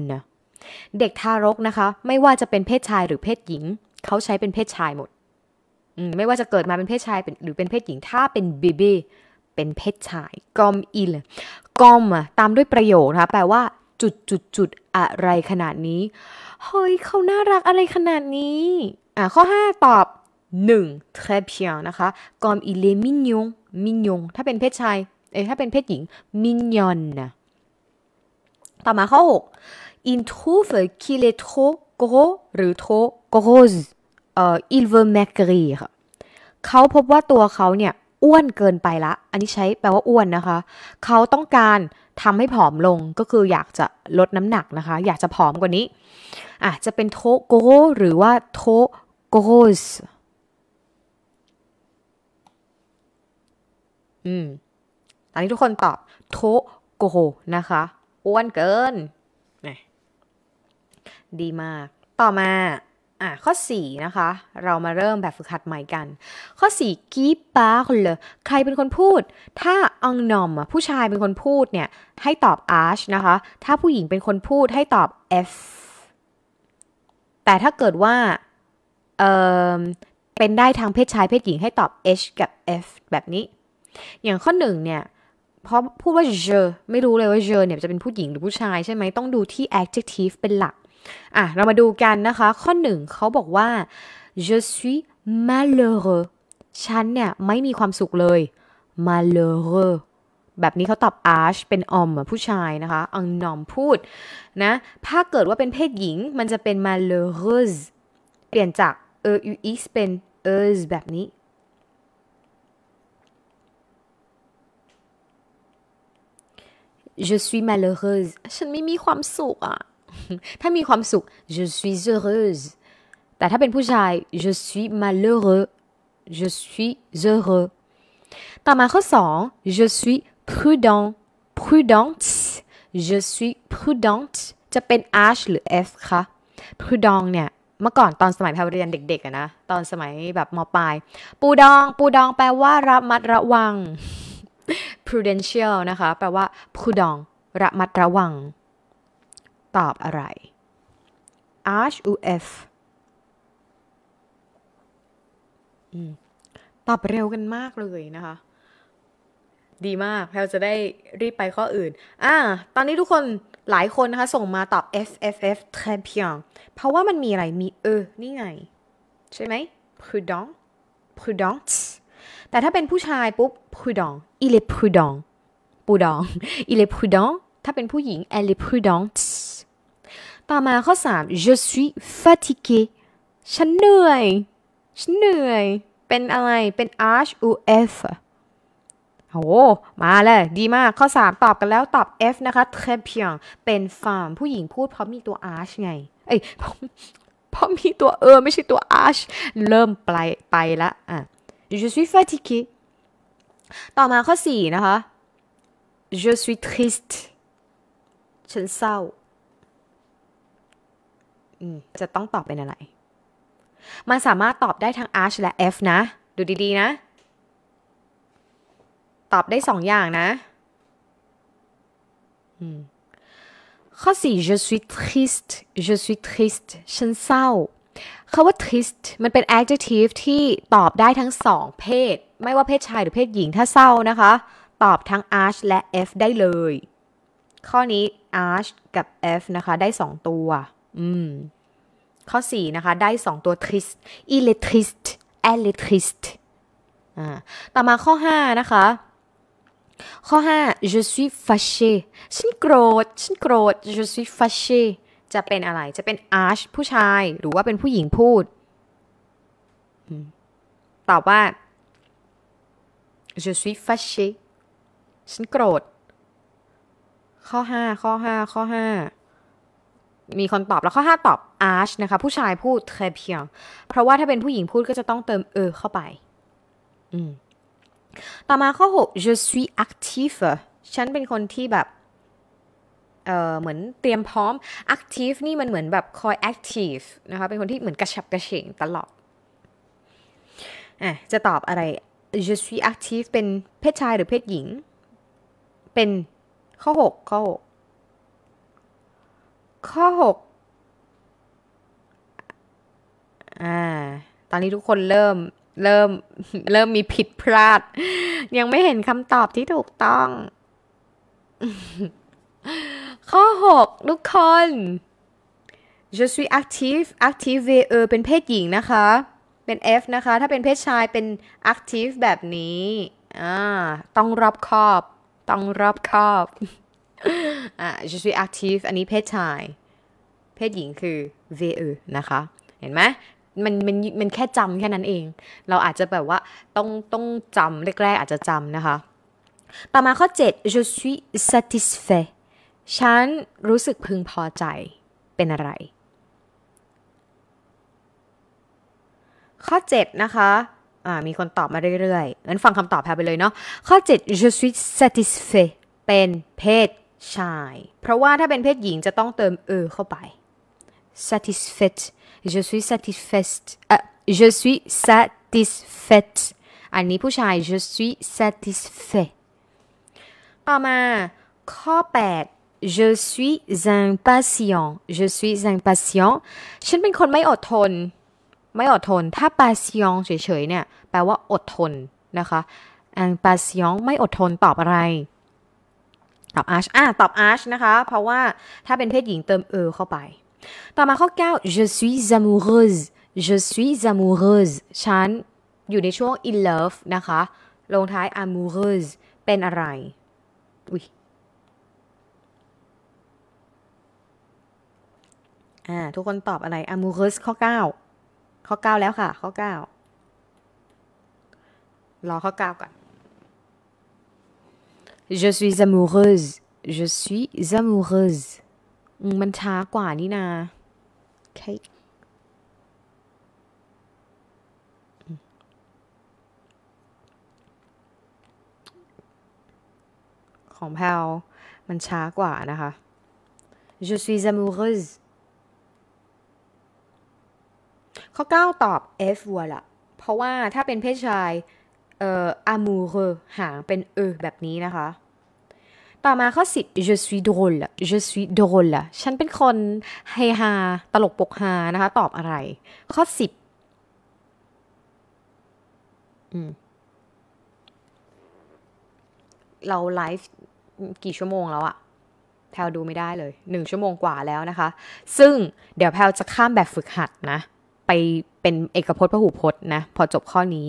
Speaker 1: เด็กทารกนะคะ ไม่ว่าจะเป็นเพศชายหรือเพศหญิง เขาใช้เป็นเพศชายหมดไม่ว่าจะเกิดมาเป็นเพศชายหรือเป็นเพศหญิง ถ้าเป็นเบบีเป็นเพศชาย กอมอิลกอมตามด้วยประโยคนะคะ แปลว่าจุดจุดจุดอะไรขนาดนี้เฮ้ยเขาน่ารักอะไรขนาดนี้ อ่าข้อ5ตอบ1 très bien นะคะ กอมอิเลมินยงมินยง ถ้าเป็นเพศชาย เอ้ถ้าเป็นเพศหญิง มินยอนนะต่อมาข้อ6 Il trouve qu'il est trop gros หรือ trop grosse เอ่อ il veut maigrir เขาพบว่าตัวเขาเนี่ยอ้วนเกินไปละ อันนี้ใช้แปลว่าอ้วนนะคะ เขาต้องการทำให้ผอมลงก็คืออยากจะลดน้ำหนักนะคะ อยากจะผอมกว่านี้ อ่ะจะเป็นโทโกหรือว่าโทโกสอืมตอนนี้ทุกคนตอบโทโกนะคะ อ้วนเกินดีมาก ต่อมา อ่ะข้อ4นะคะ เรามาเริ่มแบบฝึกหัดใหม่กัน ข้อ4กีปาคนเลยใครเป็นคนพูด ถ้าอังนอมผู้ชายเป็นคนพูดเนี่ยให้ตอบอาร์ชนะคะ ถ้าผู้หญิงเป็นคนพูดให้ตอบ F แต่ถ้าเกิดว่า เออเป็นได้ทางเพศชายเพศหญิงให้ตอบ H กับ F แบบนี้ อย่างข้อหนึ่งเนี่ยเพราะพูดว่า je ไม่รู้เลยว่า je เนี่ยจะเป็นผู้หญิงหรือผู้ชายใช่ไหมต้องดูที่ adjective เป็นหลักอ่ะ เรามาดูกันนะคะข้อหนึ่งเขาบอกว่า je suis malheureux ฉันเนี่ยไม่มีความสุขเลย malheureux แบบนี้เขาตอบ arch เป็นอมผู้ชายนะคะ อังนอมพูด นะ ถ้าเกิดว่าเป็นเพศหญิงมันจะเป็น malheureuse เปลี่ยนจาก e u s เป็น e u s แบบนี้ je suis malheureuse ฉันไม่มีความสุขอ่ะถ้ามีความสุข je suis heureuse แต่ถ้าเป็นผู้ชาย je suis malheureux je suis heureux ต่อมาข้อ 2 je suis prudent prudent je suis prudent จะเป็น h หรือ f คะ prudent เนี่ย เมื่อก่อนตอนสมัยพาเรียนเด็กๆนะ ตอนสมัยแบบมปลายปูดอง ปูดองแปลว่าระมัดระวัง prudential นะคะ แปลว่า prudent ระมัดระวังตอบอะไร RUF ตอบเร็วกันมากเลยนะคะ ดีมากแพลจะได้รีบไปข้ออื่นอ่าตอนนี้ทุกคนหลายคนนะคะส่งมาตอบ F F F t r a p i o n เพราะว่ามันมีอะไร มีเออนี่ไง ใช่ไหม prudent prudent แต่ถ้าเป็นผู้ชายปุ๊บ prudent il est prudent prudent il est prudent ถ้าเป็นผู้หญิง elle est prudente ต่อมาข้อ 3 je suis fatigué ฉันเหนื่อย ฉันเหนื่อย เป็นอะไร เป็น h u f โอ้มาเลยดีมากข้อ 3 ตอบกันแล้วตอบ F นะคะ très bien เป็น femme ผู้หญิงพูด เพราะมีตัว h ไง เอ้ย เพราะมีตัวเออไม่ใช่ตัว h เริ่มไปไปละอ่ะ je suis fatigué ต่อมาข้อ4นะคะ je suis triste ฉันเศร้าจะต้องตอบเป็นอะไร มันสามารถตอบได้ทั้ง arch และ f นะ ดูดีๆ นะ ตอบได้สองอย่างนะ ข้อสี่ je suis triste je suis triste ฉันเศร้าคาว่า triste มันเป็น adjective ที่ตอบได้ทั้งสองเพศ ไม่ว่าเพศชายหรือเพศหญิง ถ้าเศร้านะคะ ตอบทั้ง arch และ f ได้เลย ข้อนี้ arch กับ f นะคะ ได้สองตัวอืม ข้อสี่นะคะ ได้สองตัว trist e l e t r i s t e l e t r i s t อ่า ต่อมาข้อห้านะคะ ข้อห้า je suis fâché ฉันโกรธ ฉันโกรธ je suis fâché จะเป็นอะไร จะเป็น arch ผู้ชาย หรือว่าเป็นผู้หญิงพูดตอบว่า je suis fâché ฉันโกรธ ข้อห้า ข้อห้า ข้อห้ามีคนตอบแล้วข้อ5ตอบ arch นะคะ ผู้ชายพูด très bien เพราะว่าถ้าเป็นผู้หญิงพูดก็จะต้องเติมเออเข้าไปต่อมาข้อ 6 je suis actif ฉันเป็นคนที่แบบเเหมือน เตรียมพร้อม active นี่มันเหมือนแบบคอย active นะคะ เป็นคนที่เหมือนกระฉับกระเฉงตลอดอะจะตอบอะไร je suis active เป็นเพศชายหรือเพศหญิง เป็นข้อ6ข้อ6ข้อ6อ่า ตอนนี้ทุกคนเริ่ม เริ่ม เริ่มมีผิดพลาด ยังไม่เห็นคำตอบที่ถูกต้อง ข้อ 6 ทุกคน je suis active active ออเป็นเพศหญิงนะคะ เป็น F นะคะ ถ้าเป็นเพศชายเป็น active แบบนี้ อ่า ต้องรอบคอบ ต้องรอบคอบอ่ะ je suis active อันนี้เพศชาย เพศหญิงคือ ve นะคะ เห็นไหม มันมันมันแค่จำแค่นั้นเอง เราอาจจะแบบว่า ต้องต้องจำแรก ๆอาจจะจำนะคะ ต่อมาข้อ 7 je suis satisfait ฉันรู้สึกพึงพอใจ เป็นอะไร ข้อ 7 นะคะ อ่ามีคนตอบมาเรื่อยๆงั้นฟังคำตอบแพรไปเลยเนาะ ข้อ 7 je suis satisfait เป็นเพศใช่ เพราะว่าถ้าเป็นเพศหญิงจะต้องเติมเออเข้าไป satisfait je suis satisfait เออ je suis satisfait อันนี้ผู้ชาย je suis satisfait ต่อมา ข้อ 8 je suis impatient je suis impatient ฉันเป็นคนไม่อดทน ไม่อดทน ถ้า patient เฉยๆ เนี่ยแปลว่าอดทนนะคะ impatient ไม่อดทน ตอบอะไรตอบ อาร์ชอ่ะตอบ อาร์ชนะคะ เพราะว่าถ้าเป็นเพศหญิงเติม เออเข้าไป ต่อมาข้อ 9 je suis amoureuse je suis amoureuse ฉัน อยู่ในช่วง in love นะคะ ลงท้าย amoureuse เป็นอะไร อุ้ยอ่าทุกคนตอบอะไร amoureuse ข้อ 9 ข้อ 9 แล้วค่ะ ข้อ 9 รอข้อ 9ก่อน je suis amoureuse je suis amoureuse มันช้ากว่านี่นาใช่ของแพลวมันช้ากว่านะคะ je suis amoureuse ข้อ9ตอบ F วัวละเพราะว่าถ้าเป็นเพศชายเอ่อ amoureux หางเป็น เออ แบบนี้นะคะ ต่อมาข้อสิบ je suis drôle je suis drôle ฉันเป็นคนเฮฮา ตลกปกฮานะคะ ตอบอะไร ข้อสิบเราไลฟ์กี่ชั่วโมงแล้วอะแพลดูไม่ได้เลย หนึ่งชั่วโมงกว่าแล้วนะคะ ซึ่งเดี๋ยวแพลจะข้ามแบบฝึกหัดนะ ไปเป็นเอกพจน์พหูพจน์นะ พอจบข้อนี้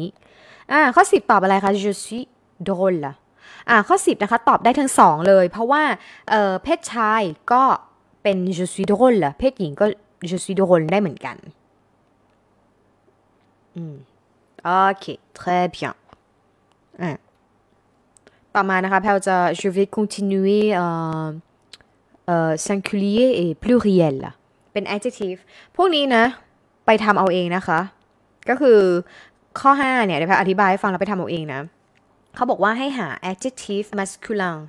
Speaker 1: อ่าข้อ10ตอบอะไรคะ je suis drôle อ่าข้อ10นะคะ ตอบได้ทั้ง2เลย เพราะว่าเออเพศชายก็เป็น je suis drôle เพศหญิงก็ je suis drôle ได้เหมือนกัน อืมโอเค très bien อ่าต่อมานะคะ แพลจะ je vais continuer เอ่อเอ singulier et pluriel เป็น adjective พวกนี้นะ ไปทำเอาเองนะคะ ก็คือข้อ5เนี่ยเดี๋ยวอธิบายให้ฟังเราไปทำเอาเองนะ เขาบอกว่าให้หา adjective masculine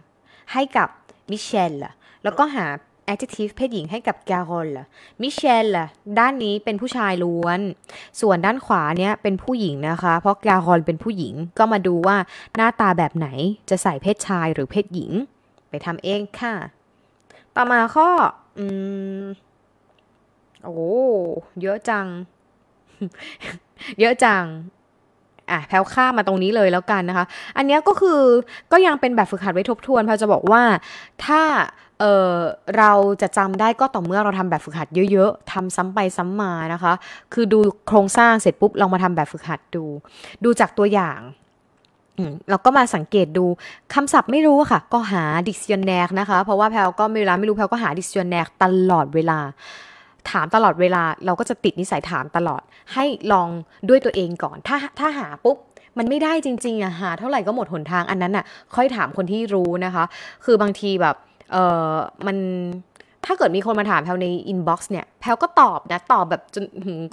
Speaker 1: ให้กับ michelle แล้วก็หา adjective เพศหญิงให้กับ Carol ล i c h e l l e ลด้านนี้เป็นผู้ชายล้วน ส่วนด้านขวาเนี่ย เป็นผู้หญิงนะคะ เพราะ c a r o l เป็นผู้หญิงก็มาดูว่าหน้าตาแบบไหนจะใส่เพศชายหรือเพศหญิง ไปทำเองค่ะ ต่อมาข้ออืมโอ้เยอะจัง เยอะจังอ่ะแพลวข้ามาตรงนี้เลยแล้วกันนะคะ อันนี้ก็คือก็ยังเป็นแบบฝึกหัดไว้ทบทวนแพลวจะบอกว่าถ้าเออเราจะจำได้ก็ต่อเมื่อเราทำแบบฝึกหัดเยอะๆทำซ้ำไปซ้ำมานะคะ คือดูโครงสร้างเสร็จปุ๊บลองมาทำแบบฝึกหัดดู ดูจากตัวอย่าง เราก็มาสังเกตดูคำศัพท์ไม่รู้ค่ะ ก็หาดิกชันแนกนะคะเพราะว่าแพลวก็ไม่รู้ไม่รู้แพลวก็หาดิกชันแนกตลอดเวลาถามตลอดเวลาเราก็จะติดนิสัยถามตลอดให้ลองด้วยตัวเองก่อนถ้าถ้าหาปุ๊บมันไม่ได้จริงๆอะหาเท่าไหร่ก็หมดหนทางอันนั้นอะค่อยถามคนที่รู้นะคะ คือบางทีแบบเออมันถ้าเกิดมีคนมาถามแพลในอินบ็อกซ์เนี่ยแพลก็ตอบนะตอบแบบจน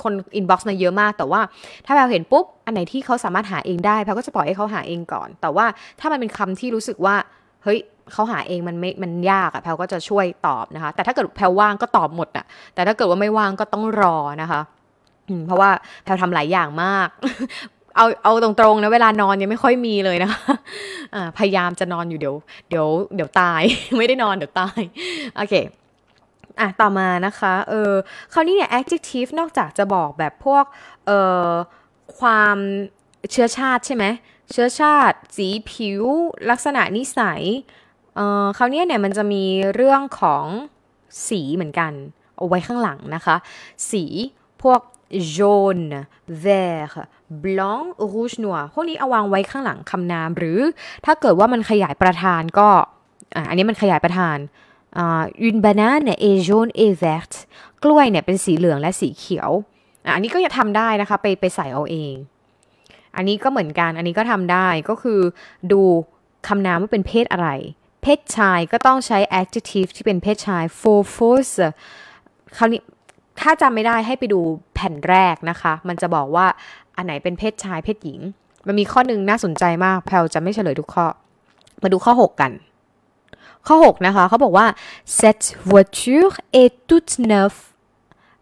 Speaker 1: คนอินบ็อกซ์มาเยอะมาก แต่ว่าถ้าแพลเห็นปุ๊บอันไหนที่เขาสามารถหาเองได้แพลก็จะปล่อยให้เขาหาเองก่อน แต่ว่าถ้ามันเป็นคำที่รู้สึกว่าเฮ้ยเขาหาเองมันไม่ มันยากอะแพลก็จะช่วยตอบนะคะ แต่ถ้าเกิดแพลวว่างก็ตอบหมดอะแต่ถ้าเกิดว่าไม่ว่างก็ต้องรอนะคะ เพราะว่าแพลวทำหลายอย่างมาก เอา เอาตรงๆนะเวลานอนยังไม่ค่อยมีเลยนะคะะพยายามจะนอนอยู่เดี๋ยว เดี๋ยว เดี๋ยวตาย ไม่ได้นอนเดี๋ยวตาย โอเค อ่ะต่อมานะคะ เออคราวนี้เนี่ย adjective นอกจากจะบอกแบบพวก เออความเชื้อชาติใช่ไหม เชื้อชาติสีผิว ลักษณะนิสัยเอ่อคราวนี้เนี่ยมันจะมีเรื่องของสีเหมือนกัน เอาไว้ข้างหลังนะคะ สีพวก jaune vert blanc rouge noir พวกนี้เอาวางไว้ข้างหลังคำนาม หรือถ้าเกิดว่ามันขยายประธานก็อันนี้มันขยายประธานอินบานาเนี่ยเอจนเอเวร์กล้วยเนี่ยเป็นสีเหลืองและสีเขียวอันนี้ก็จะทำได้นะคะไปไปใส่เอาเอง อันนี้ก็เหมือนกันอันนี้ก็ทำได้ก็คือดูคำนามว่าเป็นเพศอะไรเพศชายก็ต้องใช้ adjective ที่เป็นเพศชาย for force คราวนี้ถ้าจำไม่ได้ให้ไปดูแผ่นแรกนะคะ มันจะบอกว่าอันไหนเป็นเพศชาย เพศหญิง มันมีข้อหนึ่งน่าสนใจมาก แพลจะไม่เฉลยทุกข้อ มาดูข้อ 6 กัน ข้อ 6 นะคะเขาบอกว่า cette voiture est toute neuve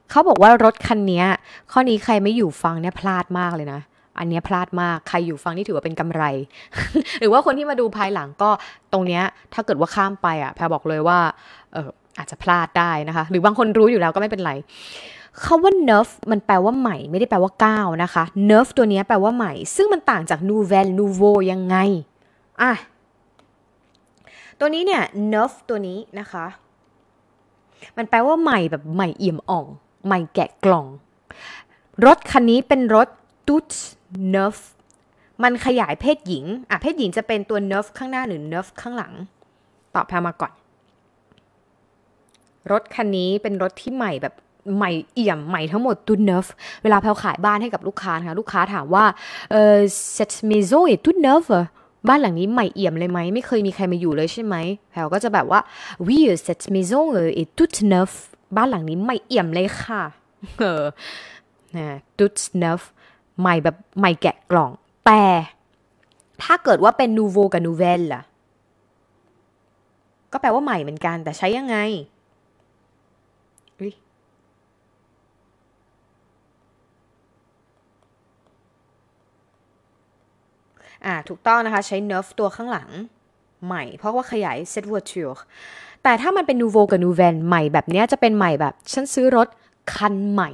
Speaker 1: เขาบอกว่ารถคันนี้ข้อนี้ใครไม่อยู่ฟังเนี่ยพลาดมากเลยนะอันนี้พลาดมาก ใครอยู่ฟังนี่ถือว่าเป็นกำไร หรือว่าคนที่มาดูภายหลังก็ตรงเนี้ยถ้าเกิดว่าข้ามไปอ่ะ แพรบอกเลยว่าเอออาจจะพลาดได้นะคะ หรือบางคนรู้อยู่แล้วก็ไม่เป็นไรคาว่า nerf มันแปลว่าใหม่ ไม่ได้แปลว่าก้าวนะคะ nerf ตัวนี้แปลว่าใหม่ ซึ่งมันต่างจาก nouvel nouveau ยังไงอ่ะตัวนี้เนี่ย nerf ตัวนี้นะคะ มันแปลว่าใหม่แบบใหม่เอี่ยมอ่องใหม่แกะกล่อง รถคันนี้เป็นรถ d u t z nerf มันขยายเพศหญิงอ่ะเพศหญิงจะเป็นตัว nerf ข้างหน้าหรือ nerf ข้างหลัง ตอบแพลมาก่อน รถคันนี้เป็นรถที่ใหม่แบบใหม่เอี่ยมใหม่ทั้งหมดตุนเนฟเวลาแพลขายบ้านให้กับลูกค้าค่ะลูกค้าถามว่า เออซตเมโซเตุนเนฟบ้านหลังนี้ใหม่เอี่ยมเลยไหม ไม่เคยมีใครมาอยู่เลยใช่ไหม แพลก็จะแบบว่าวิเซตเมโซเอตุนเนฟบ้านหลังนี้ใหม่เอี่ยมเลยค่ะ เออ นะตุนเนฟใหม่แบบใหม่แกะกล่องแต่ ถ้าเกิดว่าเป็นนูโวกับนูเวลล่ะก็แปลว่าใหม่เหมือนกัน แต่ใช้ยังไงอ่าถูกต้องนะคะใช้ nerf ตัวข้างหลังใหม่ เพราะว่าขยาย set word t u r แต่ถ้ามันเป็น nouveau กับ nouvel ใหม่แบบนี้จะเป็นใหม่แบบฉันซื้อรถคันใหม่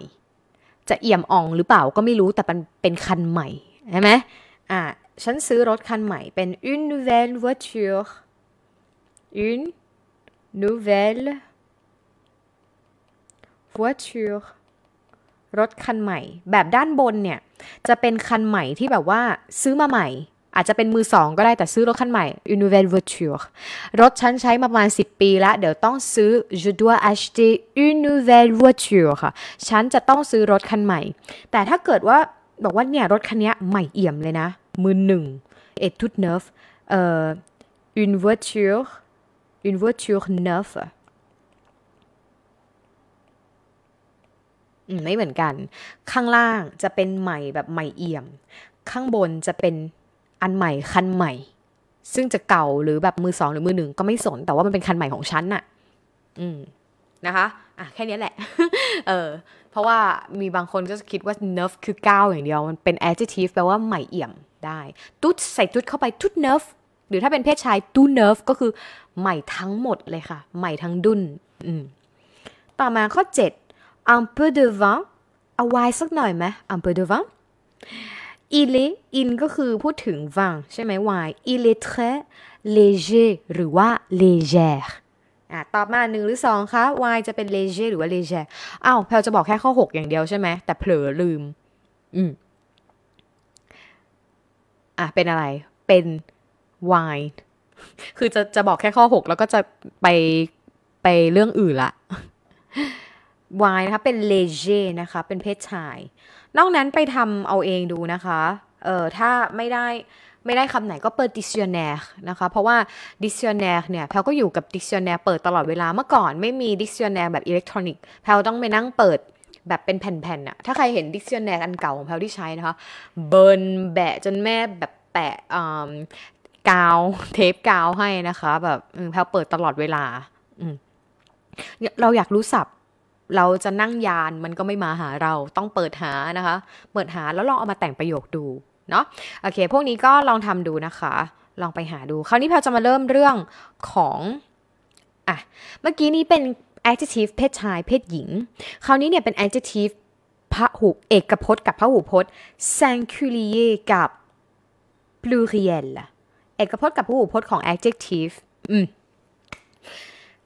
Speaker 1: จะเอี่ยมอ่องหรือเปล่า ก็ไม่รู้แต่มันเป็นคันใหม่ ใช่ไหมอ่ะฉันซื้อรถคันใหม่เป็น une nouvelle voiture une nouvelle voiture รถคันใหม่แบบด้านบนเนี่ย จะเป็นคันใหม่ที่แบบว่าซื้อมาใหม่อาจจะเป็นมือสองก็ได้แต่ซื้อรถคันใหม่ u n i v e l l e voiture รถฉันใช้มาประมาณ10ปีแล้วเดี๋ยวต้องซื้อ je dois acheter u n i v e l l e voiture ค่ะฉันจะต้องซื้อรถคันใหม่ แต่ถ้าเกิดว่าบอกว่าเนี่ยรถคันนี้ใหม่เอี่ยมเลยนะ มือหนึ่งเอ็ดท t ดเนิฟเอ่อ une voiture une voiture neuve ไม่เหมือนกัน ข้างล่างจะเป็นใหม่แบบใหม่เอี่ยม ข้างบนจะเป็นอันใหม่คันใหม่ ซึ่งจะเก่าหรือแบบมือสองหรือมือหนึ่งก็ไม่สน แต่ว่ามันเป็นคันใหม่ของฉันน่ะอืมนะคะ อ่ะแค่นี้แหละ เออ เพราะว่ามีบางคนก็จะคิดว่า nerf คือก้าวอย่างเดียว มันเป็น adjective แปลว่าใหม่เอี่ยมได้ตุ๊ดใส่ตุ๊ดเข้าไปตุ๊ด nerf หรือถ้าเป็นเพศชายตุ๊ด nerf ก็คือใหม่ทั้งหมดเลยค่ะ ใหม่ทั้งดุนอืมต่อมาข้อ7 un peu de vin เอาไว้สักหน่อยไหม un peu de vin อิเลอินก็คือพูดถึงวังใช่ไหมวายอิเลเทเลเจหรือว่าเลเจร์อ่ะตอบมาหนึ่งหรือสองคะ วายจะเป็นเลเจหรือว่าเลเจร์อ้าวแพลจะบอกแค่ข้อ 6 อย่างเดียวใช่ไหม แต่เผลอลืม อืมอ่ะ เป็นอะไร เป็นวายคือจะจะบอกแค่ข้อ 6 แล้วก็จะไป ไปเรื่องอื่นละ วายนะคะ เป็นเลเจนะคะ เป็นเพศชายนอกนั้นไปทำเอาเองดูนะคะ เออถ้าไม่ได้ไม่ได้คำไหนก็เปิด d i c t i o n n a r นะคะ เพราะว่า d i c t i o n n a r เนี่ยแพลก็อยู่กับ d i c t i o n n a r เปิดตลอดเวลา เมื่อก่อนไม่มี d i c t i o n n a r แบบอิเล็กทรอนิกส์แพลต้องไปนั่งเปิด แบบเป็นแผ่นๆน่ะ ถ้าใครเห็น d i c t i o n n a r อันเก่าของแพลที่ใช้นะคะเบิร์นแบะจนแม่แบบแปะกาวเทปกาวให้นะคะ แบบแพลเปิดตลอดเวลาเราอยากรู้ศัพท์เราจะนั่งยานมันก็ไม่มาหาเราต้องเปิดหานะคะ เปิดหาแล้วลองเอามาแต่งประโยคดูเนาะโอเคพวกนี้ก็ลองทำดูนะคะ ลองไปหาดู คราวนี้แพลจะมาเริ่มเรื่องของอ่ะเมื่อกี้นี้เป็น adjective เพศชาย เพศหญิง คราวนี้เนี่ยเป็น adjective พระหูเอกพจน์กับพระหูพจน์ singulier กับ pluriel เอกพจน์กับพหูพจน์ของ adjective อืม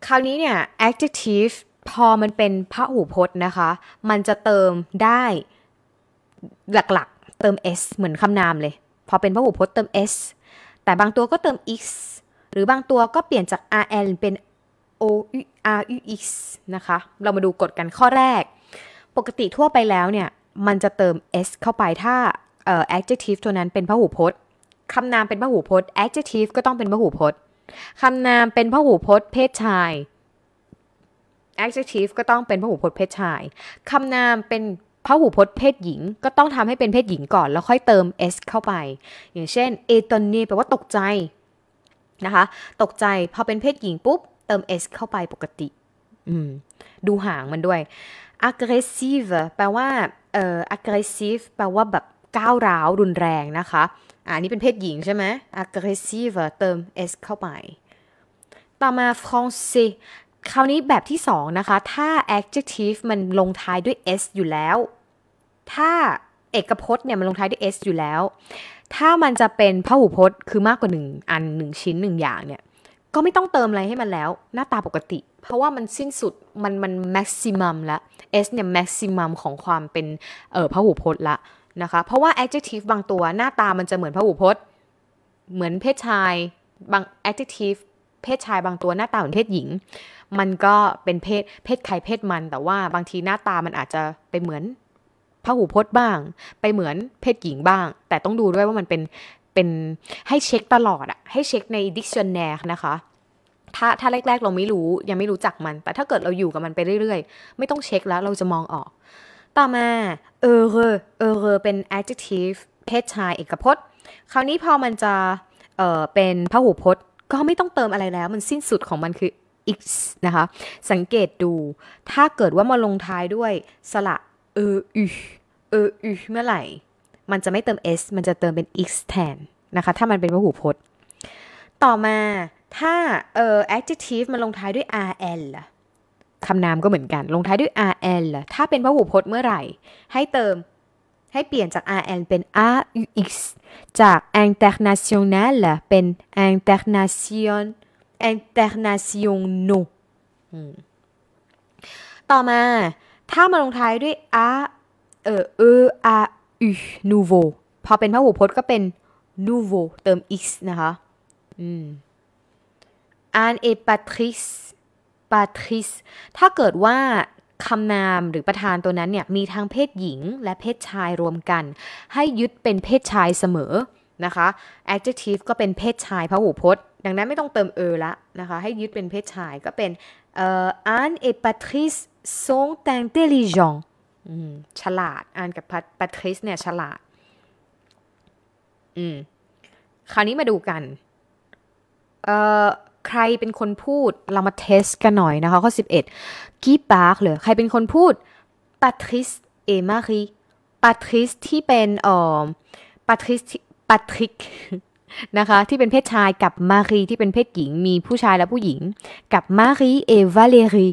Speaker 1: คราวนี้เนี่ย adjective พอมันเป็นพระหูพจน์นะคะ มันจะเติมได้หลักๆ เติม s เหมือนคำนามเลย พอเป็นพระหูพจน์เติม s แต่บางตัวก็เติม x หรือบางตัวก็เปลี่ยนจาก rn เป็น o u r u x นะคะ เรามาดูกฎกันข้อแรก ปกติทั่วไปแล้วเนี่ย มันจะเติม s เข้าไป ถ้า adjective ตัวนั้นเป็นพหูพจน์คำนามเป็นพหูพจน์ adjective ก็ต้องเป็นพหูพจน์คำนามเป็นพหูพจน์เพศชาย adjective ก็ต้องเป็นพหูพจน์เพศชาย คำนามเป็นพหูพจน์เพศหญิง ก็ต้องทำให้เป็นเพศหญิงก่อน แล้วค่อยเติม s เข้าไป อย่างเช่น a t o n y แปลว่าตกใจนะคะ ตกใจพอเป็นเพศหญิงปุ๊บเติม s เข้าไปปกติดูหางมันด้วย aggressive แปลว่าเอ่อ aggressive แปลว่าแบบก้าวร้าวรุนแรงนะคะอันนี้เป็นเพศหญิงใช่ไหม aggressive เติม s เข้าไป ต่อมา français คราวนี้แบบที่2นะคะถ้า adjective มันลงท้ายด้วย s อยู่แล้ว ถ้าเอกพจน์เนี่ยมันลงท้ายด้วย s อยู่แล้ว ถ้ามันจะเป็นพหูพจน์คือมากกว่า 1 อัน1ชิ้น1อย่างเนี่ยก็ไม่ต้องเติมอะไรให้มันแล้ว หน้าตาปกติ เพราะว่ามันสิ้นสุดมันมัน maximum ละ s เนี่ย maximum ของความเป็นเอ่อพหูพจน์ละนะคะเพราะว่า adjective บางตัว หน้าตามันจะเหมือนพหูพจน์ เหมือนเพศชาย บาง adjective เพศชายบางตัวหน้าตาเหมือนเพศหญิง มันก็เป็นเพศเพศใครเพศมัน แต่ว่าบางทีหน้าตามันอาจจะไปเหมือนพระหูพจน์บ้าง ไปเหมือนเพศหญิงบ้าง แต่ต้องดูด้วยว่ามันเป็นเป็นให้เช็คตลอดอะให้เช็คใน dictionary นะคะ ถ้าถ้าแรกๆ เราไม่รู้ยังไม่รู้จักมัน แต่ถ้าเกิดเราอยู่กับมันไปเรื่อย ๆ ไม่ต้องเช็คแล้วเราจะมองออก ต่อมาเออเออเออเรอเป็น adjective เพศชายเอกพจน์ คราวนี้พอมันจะเออเป็นพหูพจน์ก็ไม่ต้องเติมอะไรแล้วมันสิ้นสุดของมันคือ x นะคะสังเกตดูถ้าเกิดว่ามาลงท้ายด้วยสระเอออึเอออึเมื่อไหร่มันจะไม่เติม s มันจะเติมเป็น x แทนนะคะถ้ามันเป็นพหูพจน์ ต่อมาถ้าเอ่อ adjective มันลงท้ายด้วย rl คำนามก็เหมือนกันลงท้ายด้วย rl ถ้าเป็นพหูพจน์เมื่อไหร่ ให้เติมให้เปลี่ยนจาก RN เป็น RUX จาก international เป็น internation a l international ต่อมาถ้ามาลงท้ายด้วย A เออ E R U nouveau พอเป็นพหูพจน์ก็เป็น nouveau เติม x นะคะอืม Anne et Patrice Patrice ถ้าเกิดว่าคำนามหรือประธานตัวนั้นเนี่ย มีทั้งเพศหญิงและเพศชายรวมกัน ให้ยึดเป็นเพศชายเสมอนะคะ adjective ก็เป็นเพศชายพหูพจน์ ดังนั้นไม่ต้องเติมเออละนะคะ ให้ยึดเป็นเพศชายก็เป็นอ่อ Anne et Patrice sont intelligents ฉลาดอันกับปาทริสเนี่ย ฉลาด อืม คราวนี้มาดูกัน เอ่อใครเป็นคนพูดเรามาเทสกันหน่อยนะคะข้อ11กีปาร์กเลยใครเป็นคนพูดปาทริสเอมารีปาทริสที่เป็นเอ่อปาทริสปาทริกนะคะที่เป็นเพศชายกับมารีที่เป็นเพศหญิงมีผู้ชายและผู้หญิงกับมารีเอวาเลรี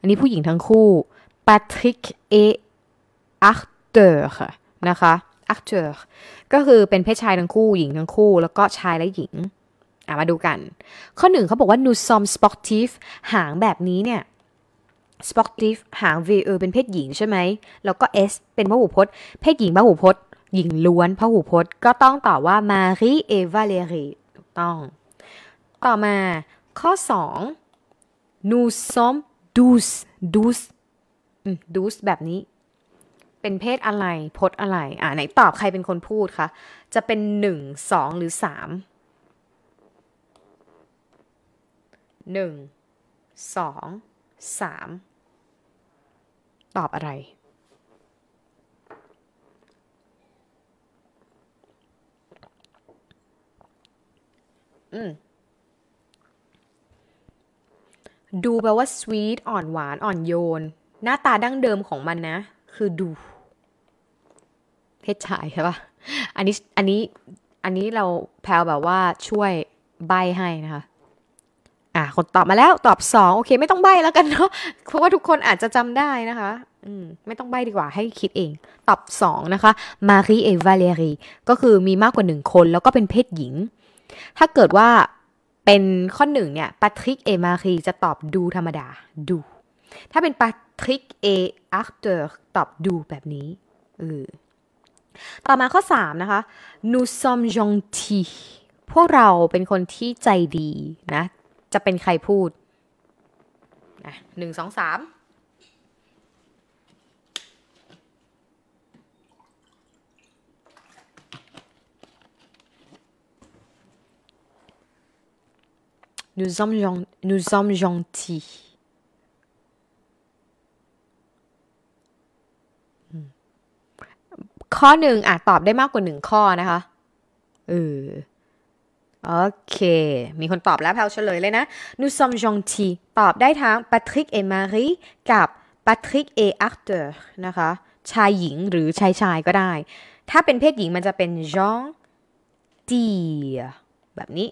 Speaker 1: อันนี้ผู้หญิงทั้งคู่ปาทริกเออาร์เตอร์นะคะอาร์เตอร์ก็คือเป็นเพศชายทั้งคู่หญิงทั้งคู่แล้วก็ชายและหญิงมาดูกัน ข้อหนึ่งเขาบอกว่านูซอมสปอคทีฟหางแบบนี้เนี่ยสปอคทีฟหาง VE เป็นเพศหญิงใช่ไหมแล้วก็ S เป็นพหูพจน์ เพศหญิงพหูพจน์ หญิงล้วน พหูพจน์ ก็ต้องตอบว่ามารีเอวาเลรีถูกต้อง ต่อมาข้อ2นูซอมดูสดูสดูสแบบนี้ เป็นเพศอะไรพจน์อะไร อ่าไหนตอบใครเป็นคนพูดคะ จะเป็น1 2หรือ3หนึ่ง สอง สาม ตอบอะไร อืม ดูแปลว่า sweet อ่อนหวานอ่อนโยน หน้าตาดั้งเดิมของมันนะ คือดูเพศชายใช่ปะอันนี้อันนี้ อันนี้เราแพลวแบบว่าช่วยใบให้นะคะอ่ะ คนตอบมาแล้วตอบสองโอเค ไม่ต้องใบแล้วกันเนาะเพราะว่าทุกคนอาจจะจำได้นะคะ อืมไม่ต้องใบดีกว่า ให้คิดเอง ตอบสองนะคะมารีเอวาเลรีก็คือมีมากกว่าหนึ่งคน แล้วก็เป็นเพศหญิง ถ้าเกิดว่าเป็นข้อหนึ่งเนี่ยปาทริกเอมารีจะตอบดูธรรมดาดู ถ้าเป็นปาทริกเออาร์เตอร์ตอบดูแบบนี้เออต่อมาข้อ 3 นะคะนูซอมจงทีพวกเราเป็นคนที่ใจดีนะจะเป็นใครพูด หนึ่งสองสามนูซอมยองนูซอมยองทีข้อหนึ่งอาจตอบได้มากกว่าหนึ่งข้อนะคะ เออโอเค มีคนตอบแล้วแพลเฉลยเลยนะ nous sommes gentils ตอบได้ทั้ง Patrick et Marie กับ Patrick et Arthur นะคะ ชายหญิงหรือชายชายก็ได้ ถ้าเป็นเพศหญิงมันจะเป็น Jean d i แบบนี้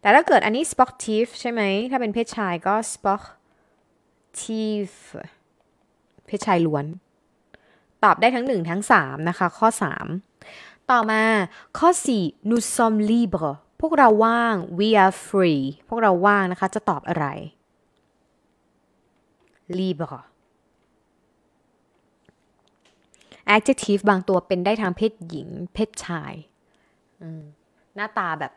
Speaker 1: แต่ถ้าเกิดอันนี้ sportif ใช่ไหม ถ้าเป็นเพศชายก็ sportif เพศชายล้วน ตอบได้ทั้งหนึ่งทั้งสามนะคะ ข้อสามต่อมาข้อ 4 nous sommes libres พวกเราว่าง we are free พวกเราว่างนะคะ จะตอบอะไร libre adjective บางตัวเป็นได้ทางเพศหญิง เพศชายหน้าตาแบบ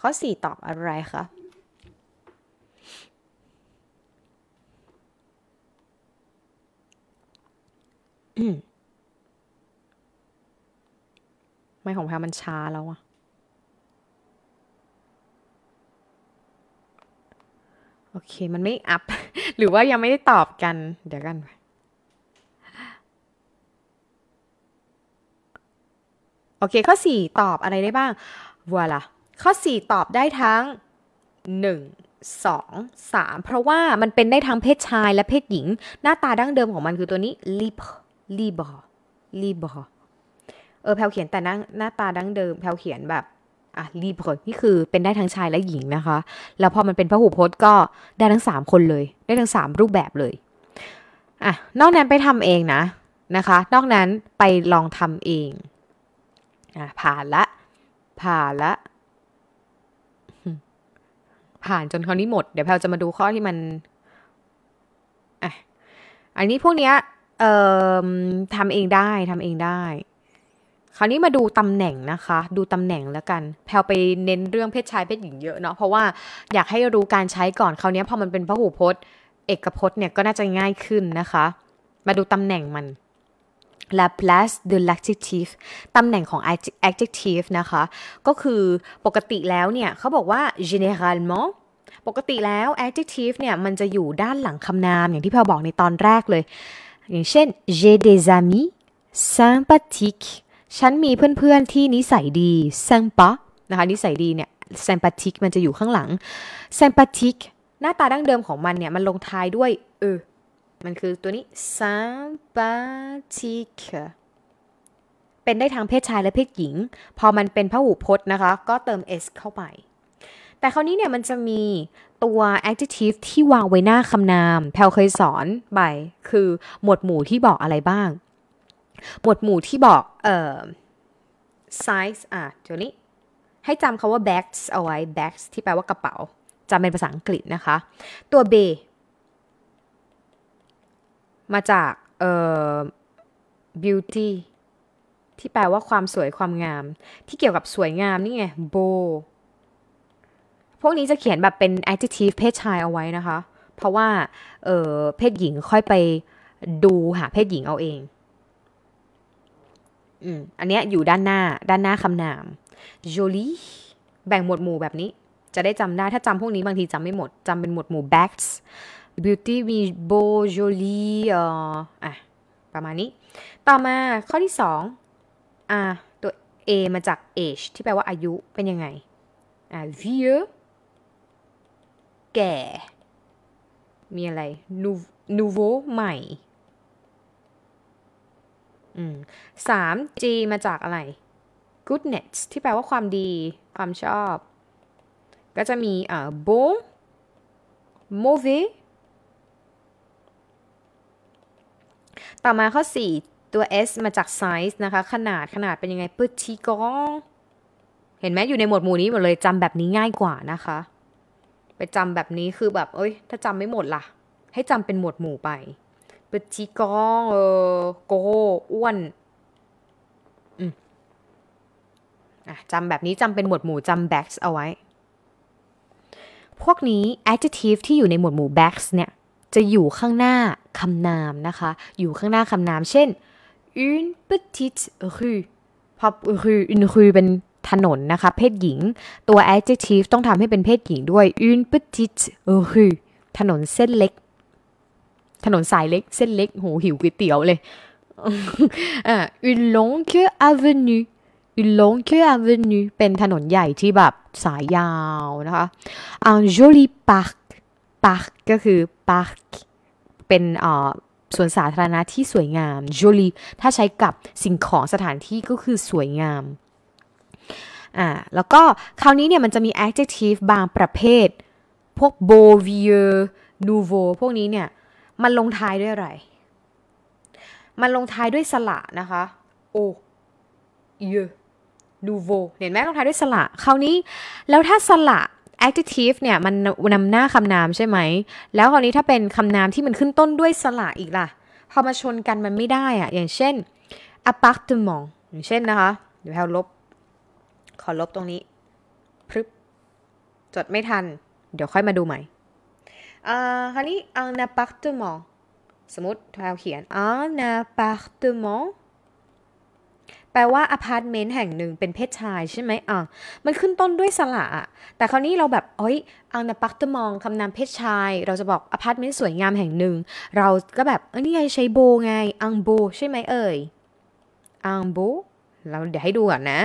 Speaker 1: ข้อ 4 ตอบอะไรคะ อืมไม่ของแพรมันช้าแล้วอะโอเคมันไม่อัพ หรือว่ายังไม่ได้ตอบกัน เดี๋ยวกันโอเค ข้อ 4 ตอบอะไรได้บ้างวัวล่ะข้อ 4 ตอบได้ทั้ง 1 2 3 เพราะว่ามันเป็นได้ทั้งเพศชายและเพศหญิง หน้าตาดั้งเดิมของมันคือตัวนี้ล i บล i บ o ลีบอ o เออแพลวเขียนแต่หน้าหน้าตาดั้งเดิมแพลวเขียนแบบ อ่ะรีบคลยนี่คือ เป็นได้ทั้งชายและหญิงนะคะแล้วพอมันเป็นพระหูพจน์ก็ได้ทั้งสามคนเลย ได้ทั้งสามรูปแบบเลยอ่ะนอกนั้นไปทำเองนะนะคะ นอกนั้นไปลองทำเองอ่ะผ่านละผ่านละ ผ่านจนคราวนี้หมด เดี๋ยวแพลวจะมาดูข้อที่มันอ่ะอันนี้พวกเนี้ย เอ่อทำเองได้ทำเองได้คราวนี้มาดูตำแหน่งนะคะ ดูตำแหน่งแล้วกัน แพลไปเน้นเรื่องเพศชายเพศหญิงเยอะเนาะ เพราะว่าอยากให้รู้การใช้ก่อน คราวนี้พอมันเป็นพระหูพจน์ เอกพจน์เนี่ยก็น่าจะง่ายขึ้นนะคะ มาดูตำแหน่งมัน la place de l'adjectif ตำแหน่งของ adjective นะคะ ก็คือปกติแล้วเนี่ยเขาบอกว่า généralement ปกติแล้ว adjective เนี่ยมันจะอยู่ด้านหลังคำนาม อย่างที่แพลบอกในตอนแรกเลย อย่างเช่น j'ai des amis sympathiques ฉันมีเพื่อน ๆที่นิสัยดีแซงปะนะคะนิสัยดีเนี่ยแซงปาติกมันจะอยู่ข้างหลังแซงปาติกหน้าตาดั้งเดิมของมันเนี่ย มันลงท้ายด้วยเออมันคือตัวนี้ซ y m p a t ิกเป็นได้ทั้งเพศชายและเพศหญิง พอมันเป็นพหูพจน์นะคะ ก็เติม s เข้าไป แต่คราวนี้เนี่ยมันจะมีตัว adjective ที่วางไว้หน้าคำนาม แพลเคยสอนไปคือหมวดหมู่ที่บอกอะไรบ้างหมวดหมู่ที่บอกเอ่อ size อ่ะ๋ยวนี้ ให้จำคาว่า bags เอาไว้ bags ที่แปลว่ากระเป๋า จำเป็นภาษาอังกฤษนะคะ ตัว b มาจากเอ่อ beauty ที่แปลว่าความสวยความงาม ที่เกี่ยวกับสวยงามนี่ไง b o พวกนี้จะเขียนแบบเป็น adjective เพศชายเอาไว้นะคะ เพราะว่าเออเพศหญิงค่อยไปดูหาเพศหญิงเอาเองอืมอันเนี้ยอยู่ด้านหน้า ด้านหน้าคำนาม jolie แบ่งหมวดหมู่แบบนี้ จะได้จำได้ ถ้าจำพวกนี้บางทีจำไม่หมดจำเป็นหมวดหมู่ bags beauty มี b o jolie อ่ะประมาณนี้ ต่อมาข้อที่สองอ่ะตัว a มาจาก age ที่แปลว่าอายุเป็นยังไงอ่ะ vieux แก่ มีอะไร nouveau ใหม่สาม G มาจากอะไร goodness ที่แปลว่าความดี ความชอบ ก็จะมีเอ่อ bon mauvais ต่อมาข้อ4ตัว S มาจาก size นะคะ ขนาดขนาดเป็นยังไง petit grand เห็นไหมอยู่ในหมวดหมู่นี้หมดเลยจำแบบนี้ง่ายกว่านะคะ ไปจำแบบนี้คือแบบเอ้ยถ้าจำไม่หมดล่ะ ให้จำเป็นหมวดหมู่ไปปิ t ิ t ก r a เออโกอ้วนจำแบบนี้จำเป็นหมวดหมู่จำ b a กซ s เอาไว้ พวกนี้ adjective ที่อยู่ในหมวดหมู่ b a กซ s เนี่ย จะอยู่ข้างหน้าคำนามนะคะ อยู่ข้างหน้าคำนามเช่น une petite rue พับรูอินรูเป็นถนนนะคะเพศหญิง ตัว adjective ต้องทำให้เป็นเพศหญิงด้วย une petite rue ถนนเส้นเล็กถนนสายเล็ก เส้นเล็กโหหิวก๋วยเตี๋ยวเลยอ่าอุลล o อ g เ e a เวน u e u n ล l อ n เ u อ a v e n เป็นถนนใหญ่ที่แบบสายยาวนะคะจ n ลี l าร์ค c าร์คก็คือาร์คเป็นอ่าสวนสาธารณะที่สวยงามจ o ลีถ้าใช้กับสิ่งของสถานที่ก็คือสวยงาม อ่าแล้วก็ คราวนี้เนี่ยมันจะมี adjective บางประเภทพวก b บว u vieux nouveau พวกนี้เนี่ยมันลงท้ายด้วยอะไร มันลงท้ายด้วยสระนะคะ โอเยดูโวเห็นไหมลงท้ายด้วยสระคราวนี้แล้วถ้าสระ adjective เนี่ยมันนำหน้าคำนามใช่ไหม แล้วคราวนี้ถ้าเป็นคำนามที่มันขึ้นต้นด้วยสระอีกล่ะพอมาชนกันมันไม่ได้อะอย่างเช่น appartement อย่างเช่นนะคะ เดี๋ยวแพลลบ ขอลบตรงนี้พรึบจดไม่ทัน เดี๋ยวค่อยมาดูใหม่อ่า คราวนี้ un appartement สมมติเราเขียน un appartement แปลว่าอพาร์ตเมนต์แห่งหนึ่งเป็นเพศชายใช่ไหมอ่ะ มันขึ้นต้นด้วยสระแต่คราวนี้เราแบบเอ้ยอังนาปักตมองคำนามเพศชาย เราจะบอกอพาร์ตเมนต์สวยงามแห่งหนึ่ง เราก็แบบ เออนี่ไงใช้โบไงอังโบใช่ไหมเอ่ยอังโบเราเดี๋ยวให้ดูก่อนนะ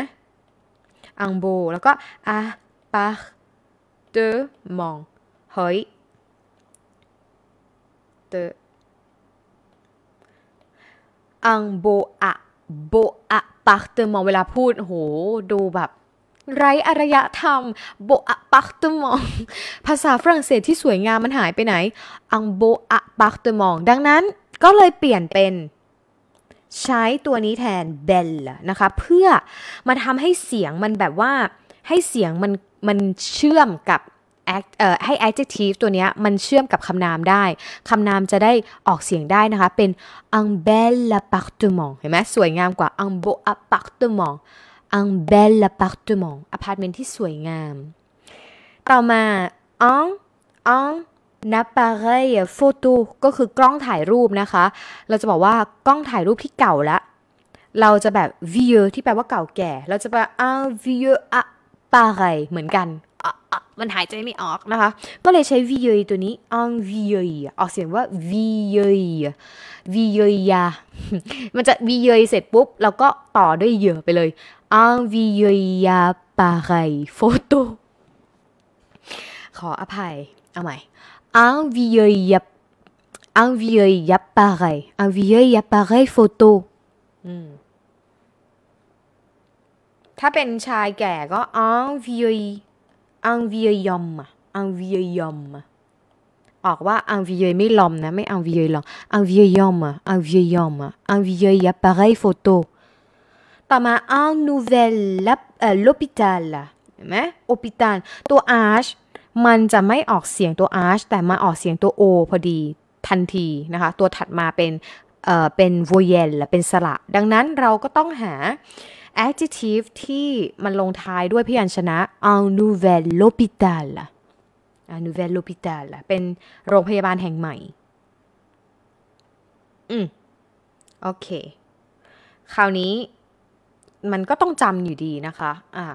Speaker 1: อังโบแล้วก็อาปักเตมองเฮ้ยตอังโบอะโบอะปักเตอร์มองเวลาพูดโห ดูแบบ ไรอารยธรรมโบอะปักเตอร์มองภาษาฝรั่งเศสที่สวยงามมันหายไปไหนอังโบอะปักเตอร์มองดังนั้นก็เลยเปลี่ยนเป็น ใช้ตัวนี้แทนเบลนะคะเพื่อมาทำให้เสียงมันแบบว่าให้เสียงมันมันเชื่อมกับให้ adjective ตัวนี้มันเชื่อมกับคำนามได้ คำนามจะได้ออกเสียงได้นะคะ เป็น un bel appartement เห็นไหมสวยงามกว่า un beau appartement un bel appartement อพาร์ตเมนต์ที่สวยงาม ต่อมา un un appareil photo ก็คือกล้องถ่ายรูปนะคะ เราจะบอกว่ากล้องถ่ายรูปที่เก่าละ เราจะแบบ vieux ที่แปลว่าเก่าแก่ เราจะแปล un vieux appareil เหมือนกันมันหายใจไม่ออกนะคะ ก็เลยใช้วิเยยตัวนี้อังวีเยยออกเสียงว่าวิเยยวิเยยามันจะวิเยยเสร็จปุ๊บเราก็ต่อด้วยเยอไปเลยอังวีเยยาปาไกโฟโตขออภัยเอาใหม่อังวีเยยาอังวีเยยาปาไกอังวีเยยาปาไกโฟโต้ถ้าเป็นชายแก่ก็อ๋อวิยอังววียยอมอ่ะอังววียยอมอะออกว่าอังววียไม่ลอมนะ ไม่อังววียลอมอังววียยอมอ่ะอังววียยอมอ่ะอังววียยาปาร์ยโฟโต้ต่อมาอังนูเวลลับเอ่อลอปิตาลล่ะเห็นไหมโอปิตาลตัวอาร์ชมันจะไม่ออกเสียงตัวอาร์ชแต่มาออกเสียงตัวโอ พอดีทันทีนะคะ ตัวถัดมาเป็น เอ่อ เป็นโวเยลเป็นสระ ดังนั้นเราก็ต้องหา adjective ที่มันลงท้ายด้วยพยัญชนะ un nouvel hôpital un nouvel hôpital เป็นโรงพยาบาลแห่งใหม่ อืม โอเค คราวนี้มันก็ต้องจำอยู่ดีนะคะ อ่ะ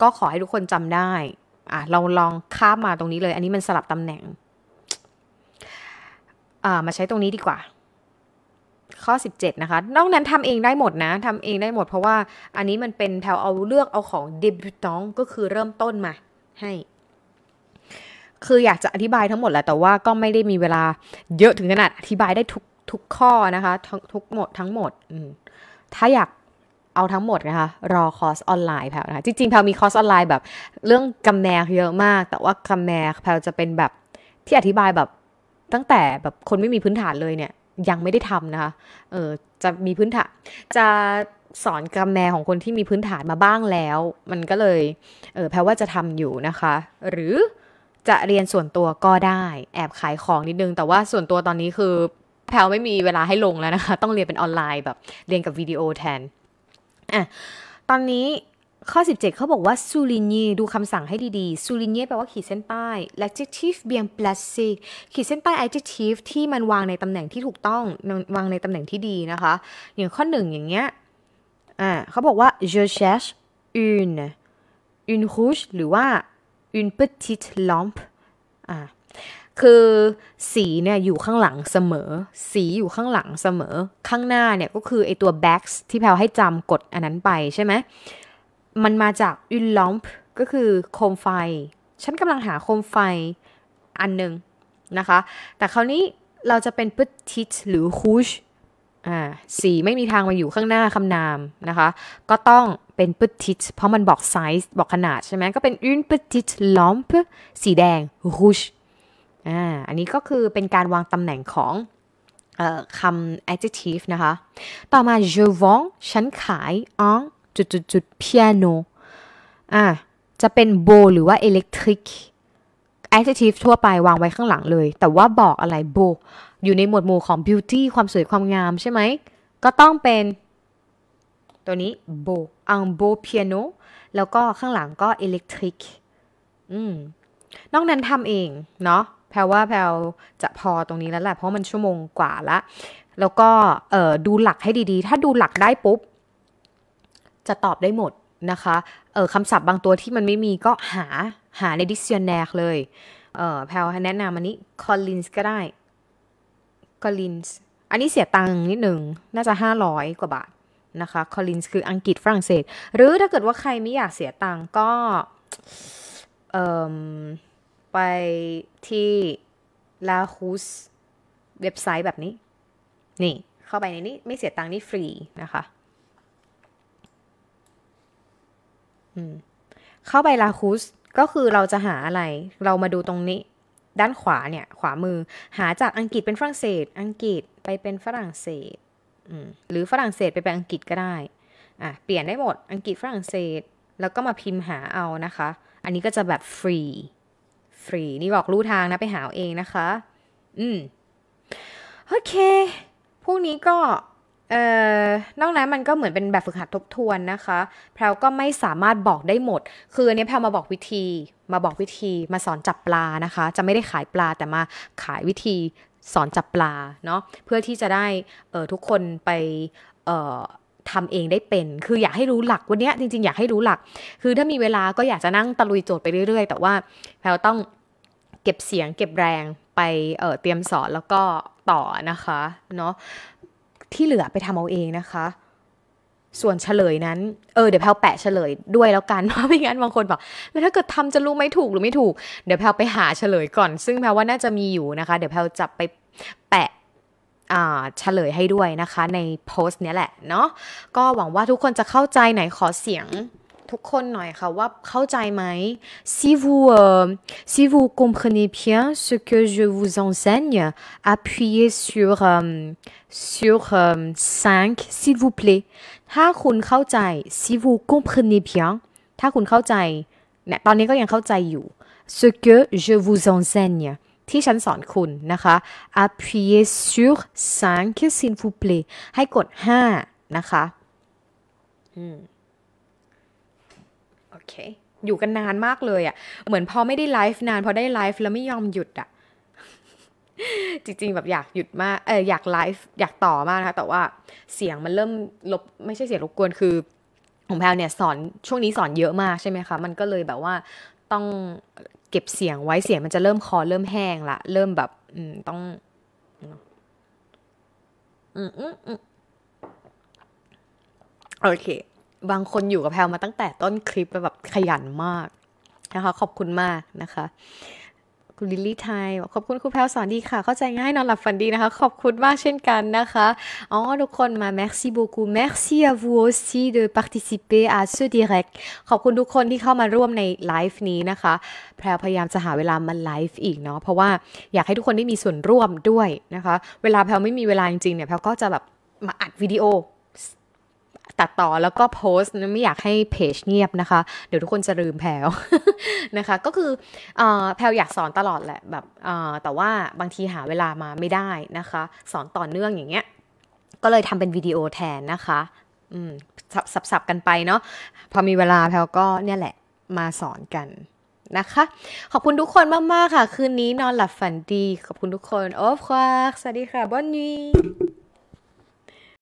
Speaker 1: ก็ขอให้ทุกคนจำได้ อ่ะ เราลองข้ามมาตรงนี้เลย อันนี้มันสลับตำแหน่ง อ่า มาใช้ตรงนี้ดีกว่าข้อ17นะคะ นอกนั้นทำเองได้หมดนะทำเองได้หมด เพราะว่าอันนี้มันเป็นแถวเอาเลือกเอาของ debutant ก็คือเริ่มต้นมา ให้ คืออยากจะอธิบายทั้งหมดแหละแต่ว่าก็ไม่ได้มีเวลาเยอะถึงขนาดอธิบายได้ทุกทุกข้อนะคะททุกหมดทั้งหมดถ้าอยากเอาทั้งหมดนะคะรอคอร์สออนไลน์แพลนะคะจริงๆแพลมีคอร์สออนไลน์แบบ เรื่องกาแนเยอะมาก แต่ว่ากาแนแพลจะเป็นแบบที่อธิบายแบบตั้งแต่แบบคนไม่มีพื้นฐานเลยเนี่ยยังไม่ได้ทำนะคะ เออจะมีพื้นฐาน จะสอนกรามแมของคนที่มีพื้นฐานมาบ้างแล้ว มันก็เลย เออแปลว่าจะทำอยู่นะคะ หรือจะเรียนส่วนตัวก็ได้ แอบขายของนิดนึง แต่ว่าส่วนตัวตอนนี้คือ แพลไม่มีเวลาให้ลงแล้วนะคะ ต้องเรียนเป็นออนไลน์แบบ เรียนกับวิดีโอแทน อ่ะ ตอนนี้ข้อ 17เขาบอกว่าซูรินีดูคำสั่งให้ดีๆซูรินีแปลว่าขีดเส้นใต้ adjective เบียง p l a s t i ขีดเส้นใต้ adjective ที่มันวางในตำแหน่งที่ถูกต้องวางในตำแหน่งที่ดีนะคะ อย่างข้อหนึ่งอย่างเงี้ยอ่าเขาบอกว่า je cherche une une rouge หรือว่า une petite lampe อ่าคือสีเนี่ยอยู่ข้างหลังเสมอ สีอยู่ข้างหลังเสมอ ข้างหน้าเนี่ยก็คือไอตัว backs ที่แพลวให้จำกดอันนั้นไปใช่ไหมมันมาจากอินลอมก็คือโคมไฟ ฉันกำลังหาโคมไฟอันหนึ่งนะคะ แต่คราวนี้เราจะเป็นพุ๊ทิชหรือคูชอ่าสีไม่มีทางมาอยู่ข้างหน้าคำนามนะคะ ก็ต้องเป็นพุ๊ทิชเพราะมันบอกไซส์บอกขนาดใช่ไหมก็เป็นอินพุ๊ทิชลอมสีแดงคูชอ่าอันนี้ก็คือเป็นการวางตำแหน่งของคำ adjective นะคะต่อมา je vends ฉันขาย en จุดจจุดุดเปียโนอ่ะจะเป็นโบหรือว่าอิเล็กทริก adjective ทั่วไปวางไว้ข้างหลังเลย แต่ว่าบอกอะไรโบ อยู่ในหมวดหมู่ของ beauty ความสวยความงามใช่ไหม ก็ต้องเป็น ตัวนี้โบอังโบเปียโนแล้วก็ข้างหลังก็อิเล็กทริกอืม นอกนั้นทำเองเนาะแพลว่าแพลจะพอตรงนี้แล้วแหละ เพราะมันชั่วโมงกว่าละแล้วก็ดูหลักให้ดีๆ ถ้าดูหลักได้ปุ๊บจะตอบได้หมดนะคะ เออคำศัพท์บางตัวที่มันไม่มีก็หาหาใน dictionary เลย เออแพลแนะนำอันนี้ Collins ก็ได้ Collins อันนี้เสียตังค์นิดหนึ่ง น่าจะ 500 กว่าบาทนะคะ Collins คืออังกฤษฝรั่งเศส หรือถ้าเกิดว่าใครไม่อยากเสียตังค์ก็ เออไปที่ l a h ู u s เว็บไซต์แบบนี้ นี่ เข้าไปในนี้ ไม่เสียตังค์นี่ฟรีนะคะเข้าไปลาคุสก็คือเราจะหาอะไร เรามาดูตรงนี้ ด้านขวาเนี่ย ขวามือหาจากอังกฤษเป็นฝรั่งเศส อังกฤษไปเป็นฝรั่งเศสหรือฝรั่งเศสไปเป็นอังกฤษก็ได้อ่ะเปลี่ยนได้หมดอังกฤษฝรั่งเศส แล้วก็มาพิมพ์หาเอานะคะ อันนี้ก็จะแบบฟรีฟรี นี่บอกรู้ทางนะไปหาเองนะคะ อืมโอเคพวกนี้ก็เอ่อนอกนั้นมันก็เหมือนเป็นแบบฝึกหัดทบทวนนะคะ แพรวก็ไม่สามารถบอกได้หมด คืออันนี้แพรวมาบอกวิธีมาบอกวิธีมาสอนจับปลานะคะ จะไม่ได้ขายปลาแต่มาขายวิธีสอนจับปลาเนาะเพื่อที่จะได้เออทุกคนไปเอ่อทำเองได้เป็นคืออยากให้รู้หลักวันนี้จริง ๆอยากให้รู้หลัก คือถ้ามีเวลาก็อยากจะนั่งตะลุยโจทย์ไปเรื่อยๆแต่ว่าแพลต้องเก็บเสียง เก็บแรงไปเเตรียมสอนแล้วก็ต่อนะคะเนาะที่เหลือไปทำเอาเองนะคะ ส่วนเฉลยนั้น เออ เดี๋ยวแพลแปะเฉลยด้วยแล้วกันเพราะไม่งั้นบางคนบอกแล้วถ้าเกิดทำจะรู้ไหมถูกหรือไม่ถูก เดี๋ยวแพลไปหาเฉลยก่อน ซึ่งแพลว่าน่าจะมีอยู่นะคะ เดี๋ยวแพลจะไปแปะเฉลยให้ด้วยนะคะ ในโพสต์นี้แหละเนาะ ก็หวังว่าทุกคนจะเข้าใจไหนขอเสียงทุกคนหน่อยค่ะว่าเข้าใจไหม si vous euh, si vous comprenez bien ce que je vous enseigne appuyez sur euh, sur euh, 5 s'il vous plaît ถ้าคุณเข้าใจ si vous comprenez bien ถ้าคุณเข้าใจเนี่ยตอนนี้ก็ยังเข้าใจอยู่ ce que je vous enseigne ที่ฉันสอนคุณนะคะ appuyez sur cinq s'il vous plaît ให้กด 5 นะคะอืมเค อยู่กันนานมากเลยอะ่ะ เหมือนพอไม่ได้ไลฟ์นานพอได้ไลฟ์แล้วไม่ยอมหยุดอะ่ะจริงๆแบบอยากหยุดมาก เอออยากไลฟ์อยากต่อมากนะคะ แต่ว่าเสียงมันเริ่มลบไม่ใช่เสียงรบกวน คือของแพลเนี่ย สอนช่วงนี้สอนเยอะมากใช่ไหมคะ มันก็เลยแบบว่า ต้องเก็บเสียงไว้เสียงมันจะเริ่มคอเริ่มแห้งละเริ่มแบบต้องโอเคบางคนอยู่กับแพลวมาตั้งแต่ต้นคลิป แบบขยันมาก นะคะ ขอบคุณมากนะคะคุณลิลลี่ไทยขอบคุณครูแพลวสอนดีค่ะ เข้าใจง่ายนอนหลับฝันดีนะคะ ขอบคุณมากเช่นกันนะคะ อ๋อ ทุกคนมา merci beaucoup merci à vous aussi de participer à ce direct ขอบคุณทุกคนที่เข้ามาร่วมในไลฟ์นี้นะคะ แพลวพยายามจะหาเวลามาไลฟ์อีกเนาะเพราะว่าอยากให้ทุกคนได้มีส่วนร่วมด้วยนะคะเวลาแพลวไม่มีเวลาจริงๆเนี่ยแพลวก็จะแบบมาอัดวิดีโอตัดต่อแล้วก็โพสต์ไม่อยากให้เพจเงียบนะคะเดี๋ยวทุกคนจะลืมแพลวนะคะ ก็คืออแพลวอยากสอนตลอดแหละแบบแต่ว่าบางทีหาเวลามาไม่ได้นะคะ สอนต่อเนื่องอย่างเงี้ยก็เลยทำเป็นวิดีโอแทนนะคะสับๆกันไปเนาะพอมีเวลาแพลวก็เนี่ยแหละมาสอนกันนะคะ ขอบคุณทุกคนมากๆค่ะ คืนนี้นอนหลับฝันดี ขอบคุณทุกคนโอ้ฟคาสวัสดีค่ะบอนนี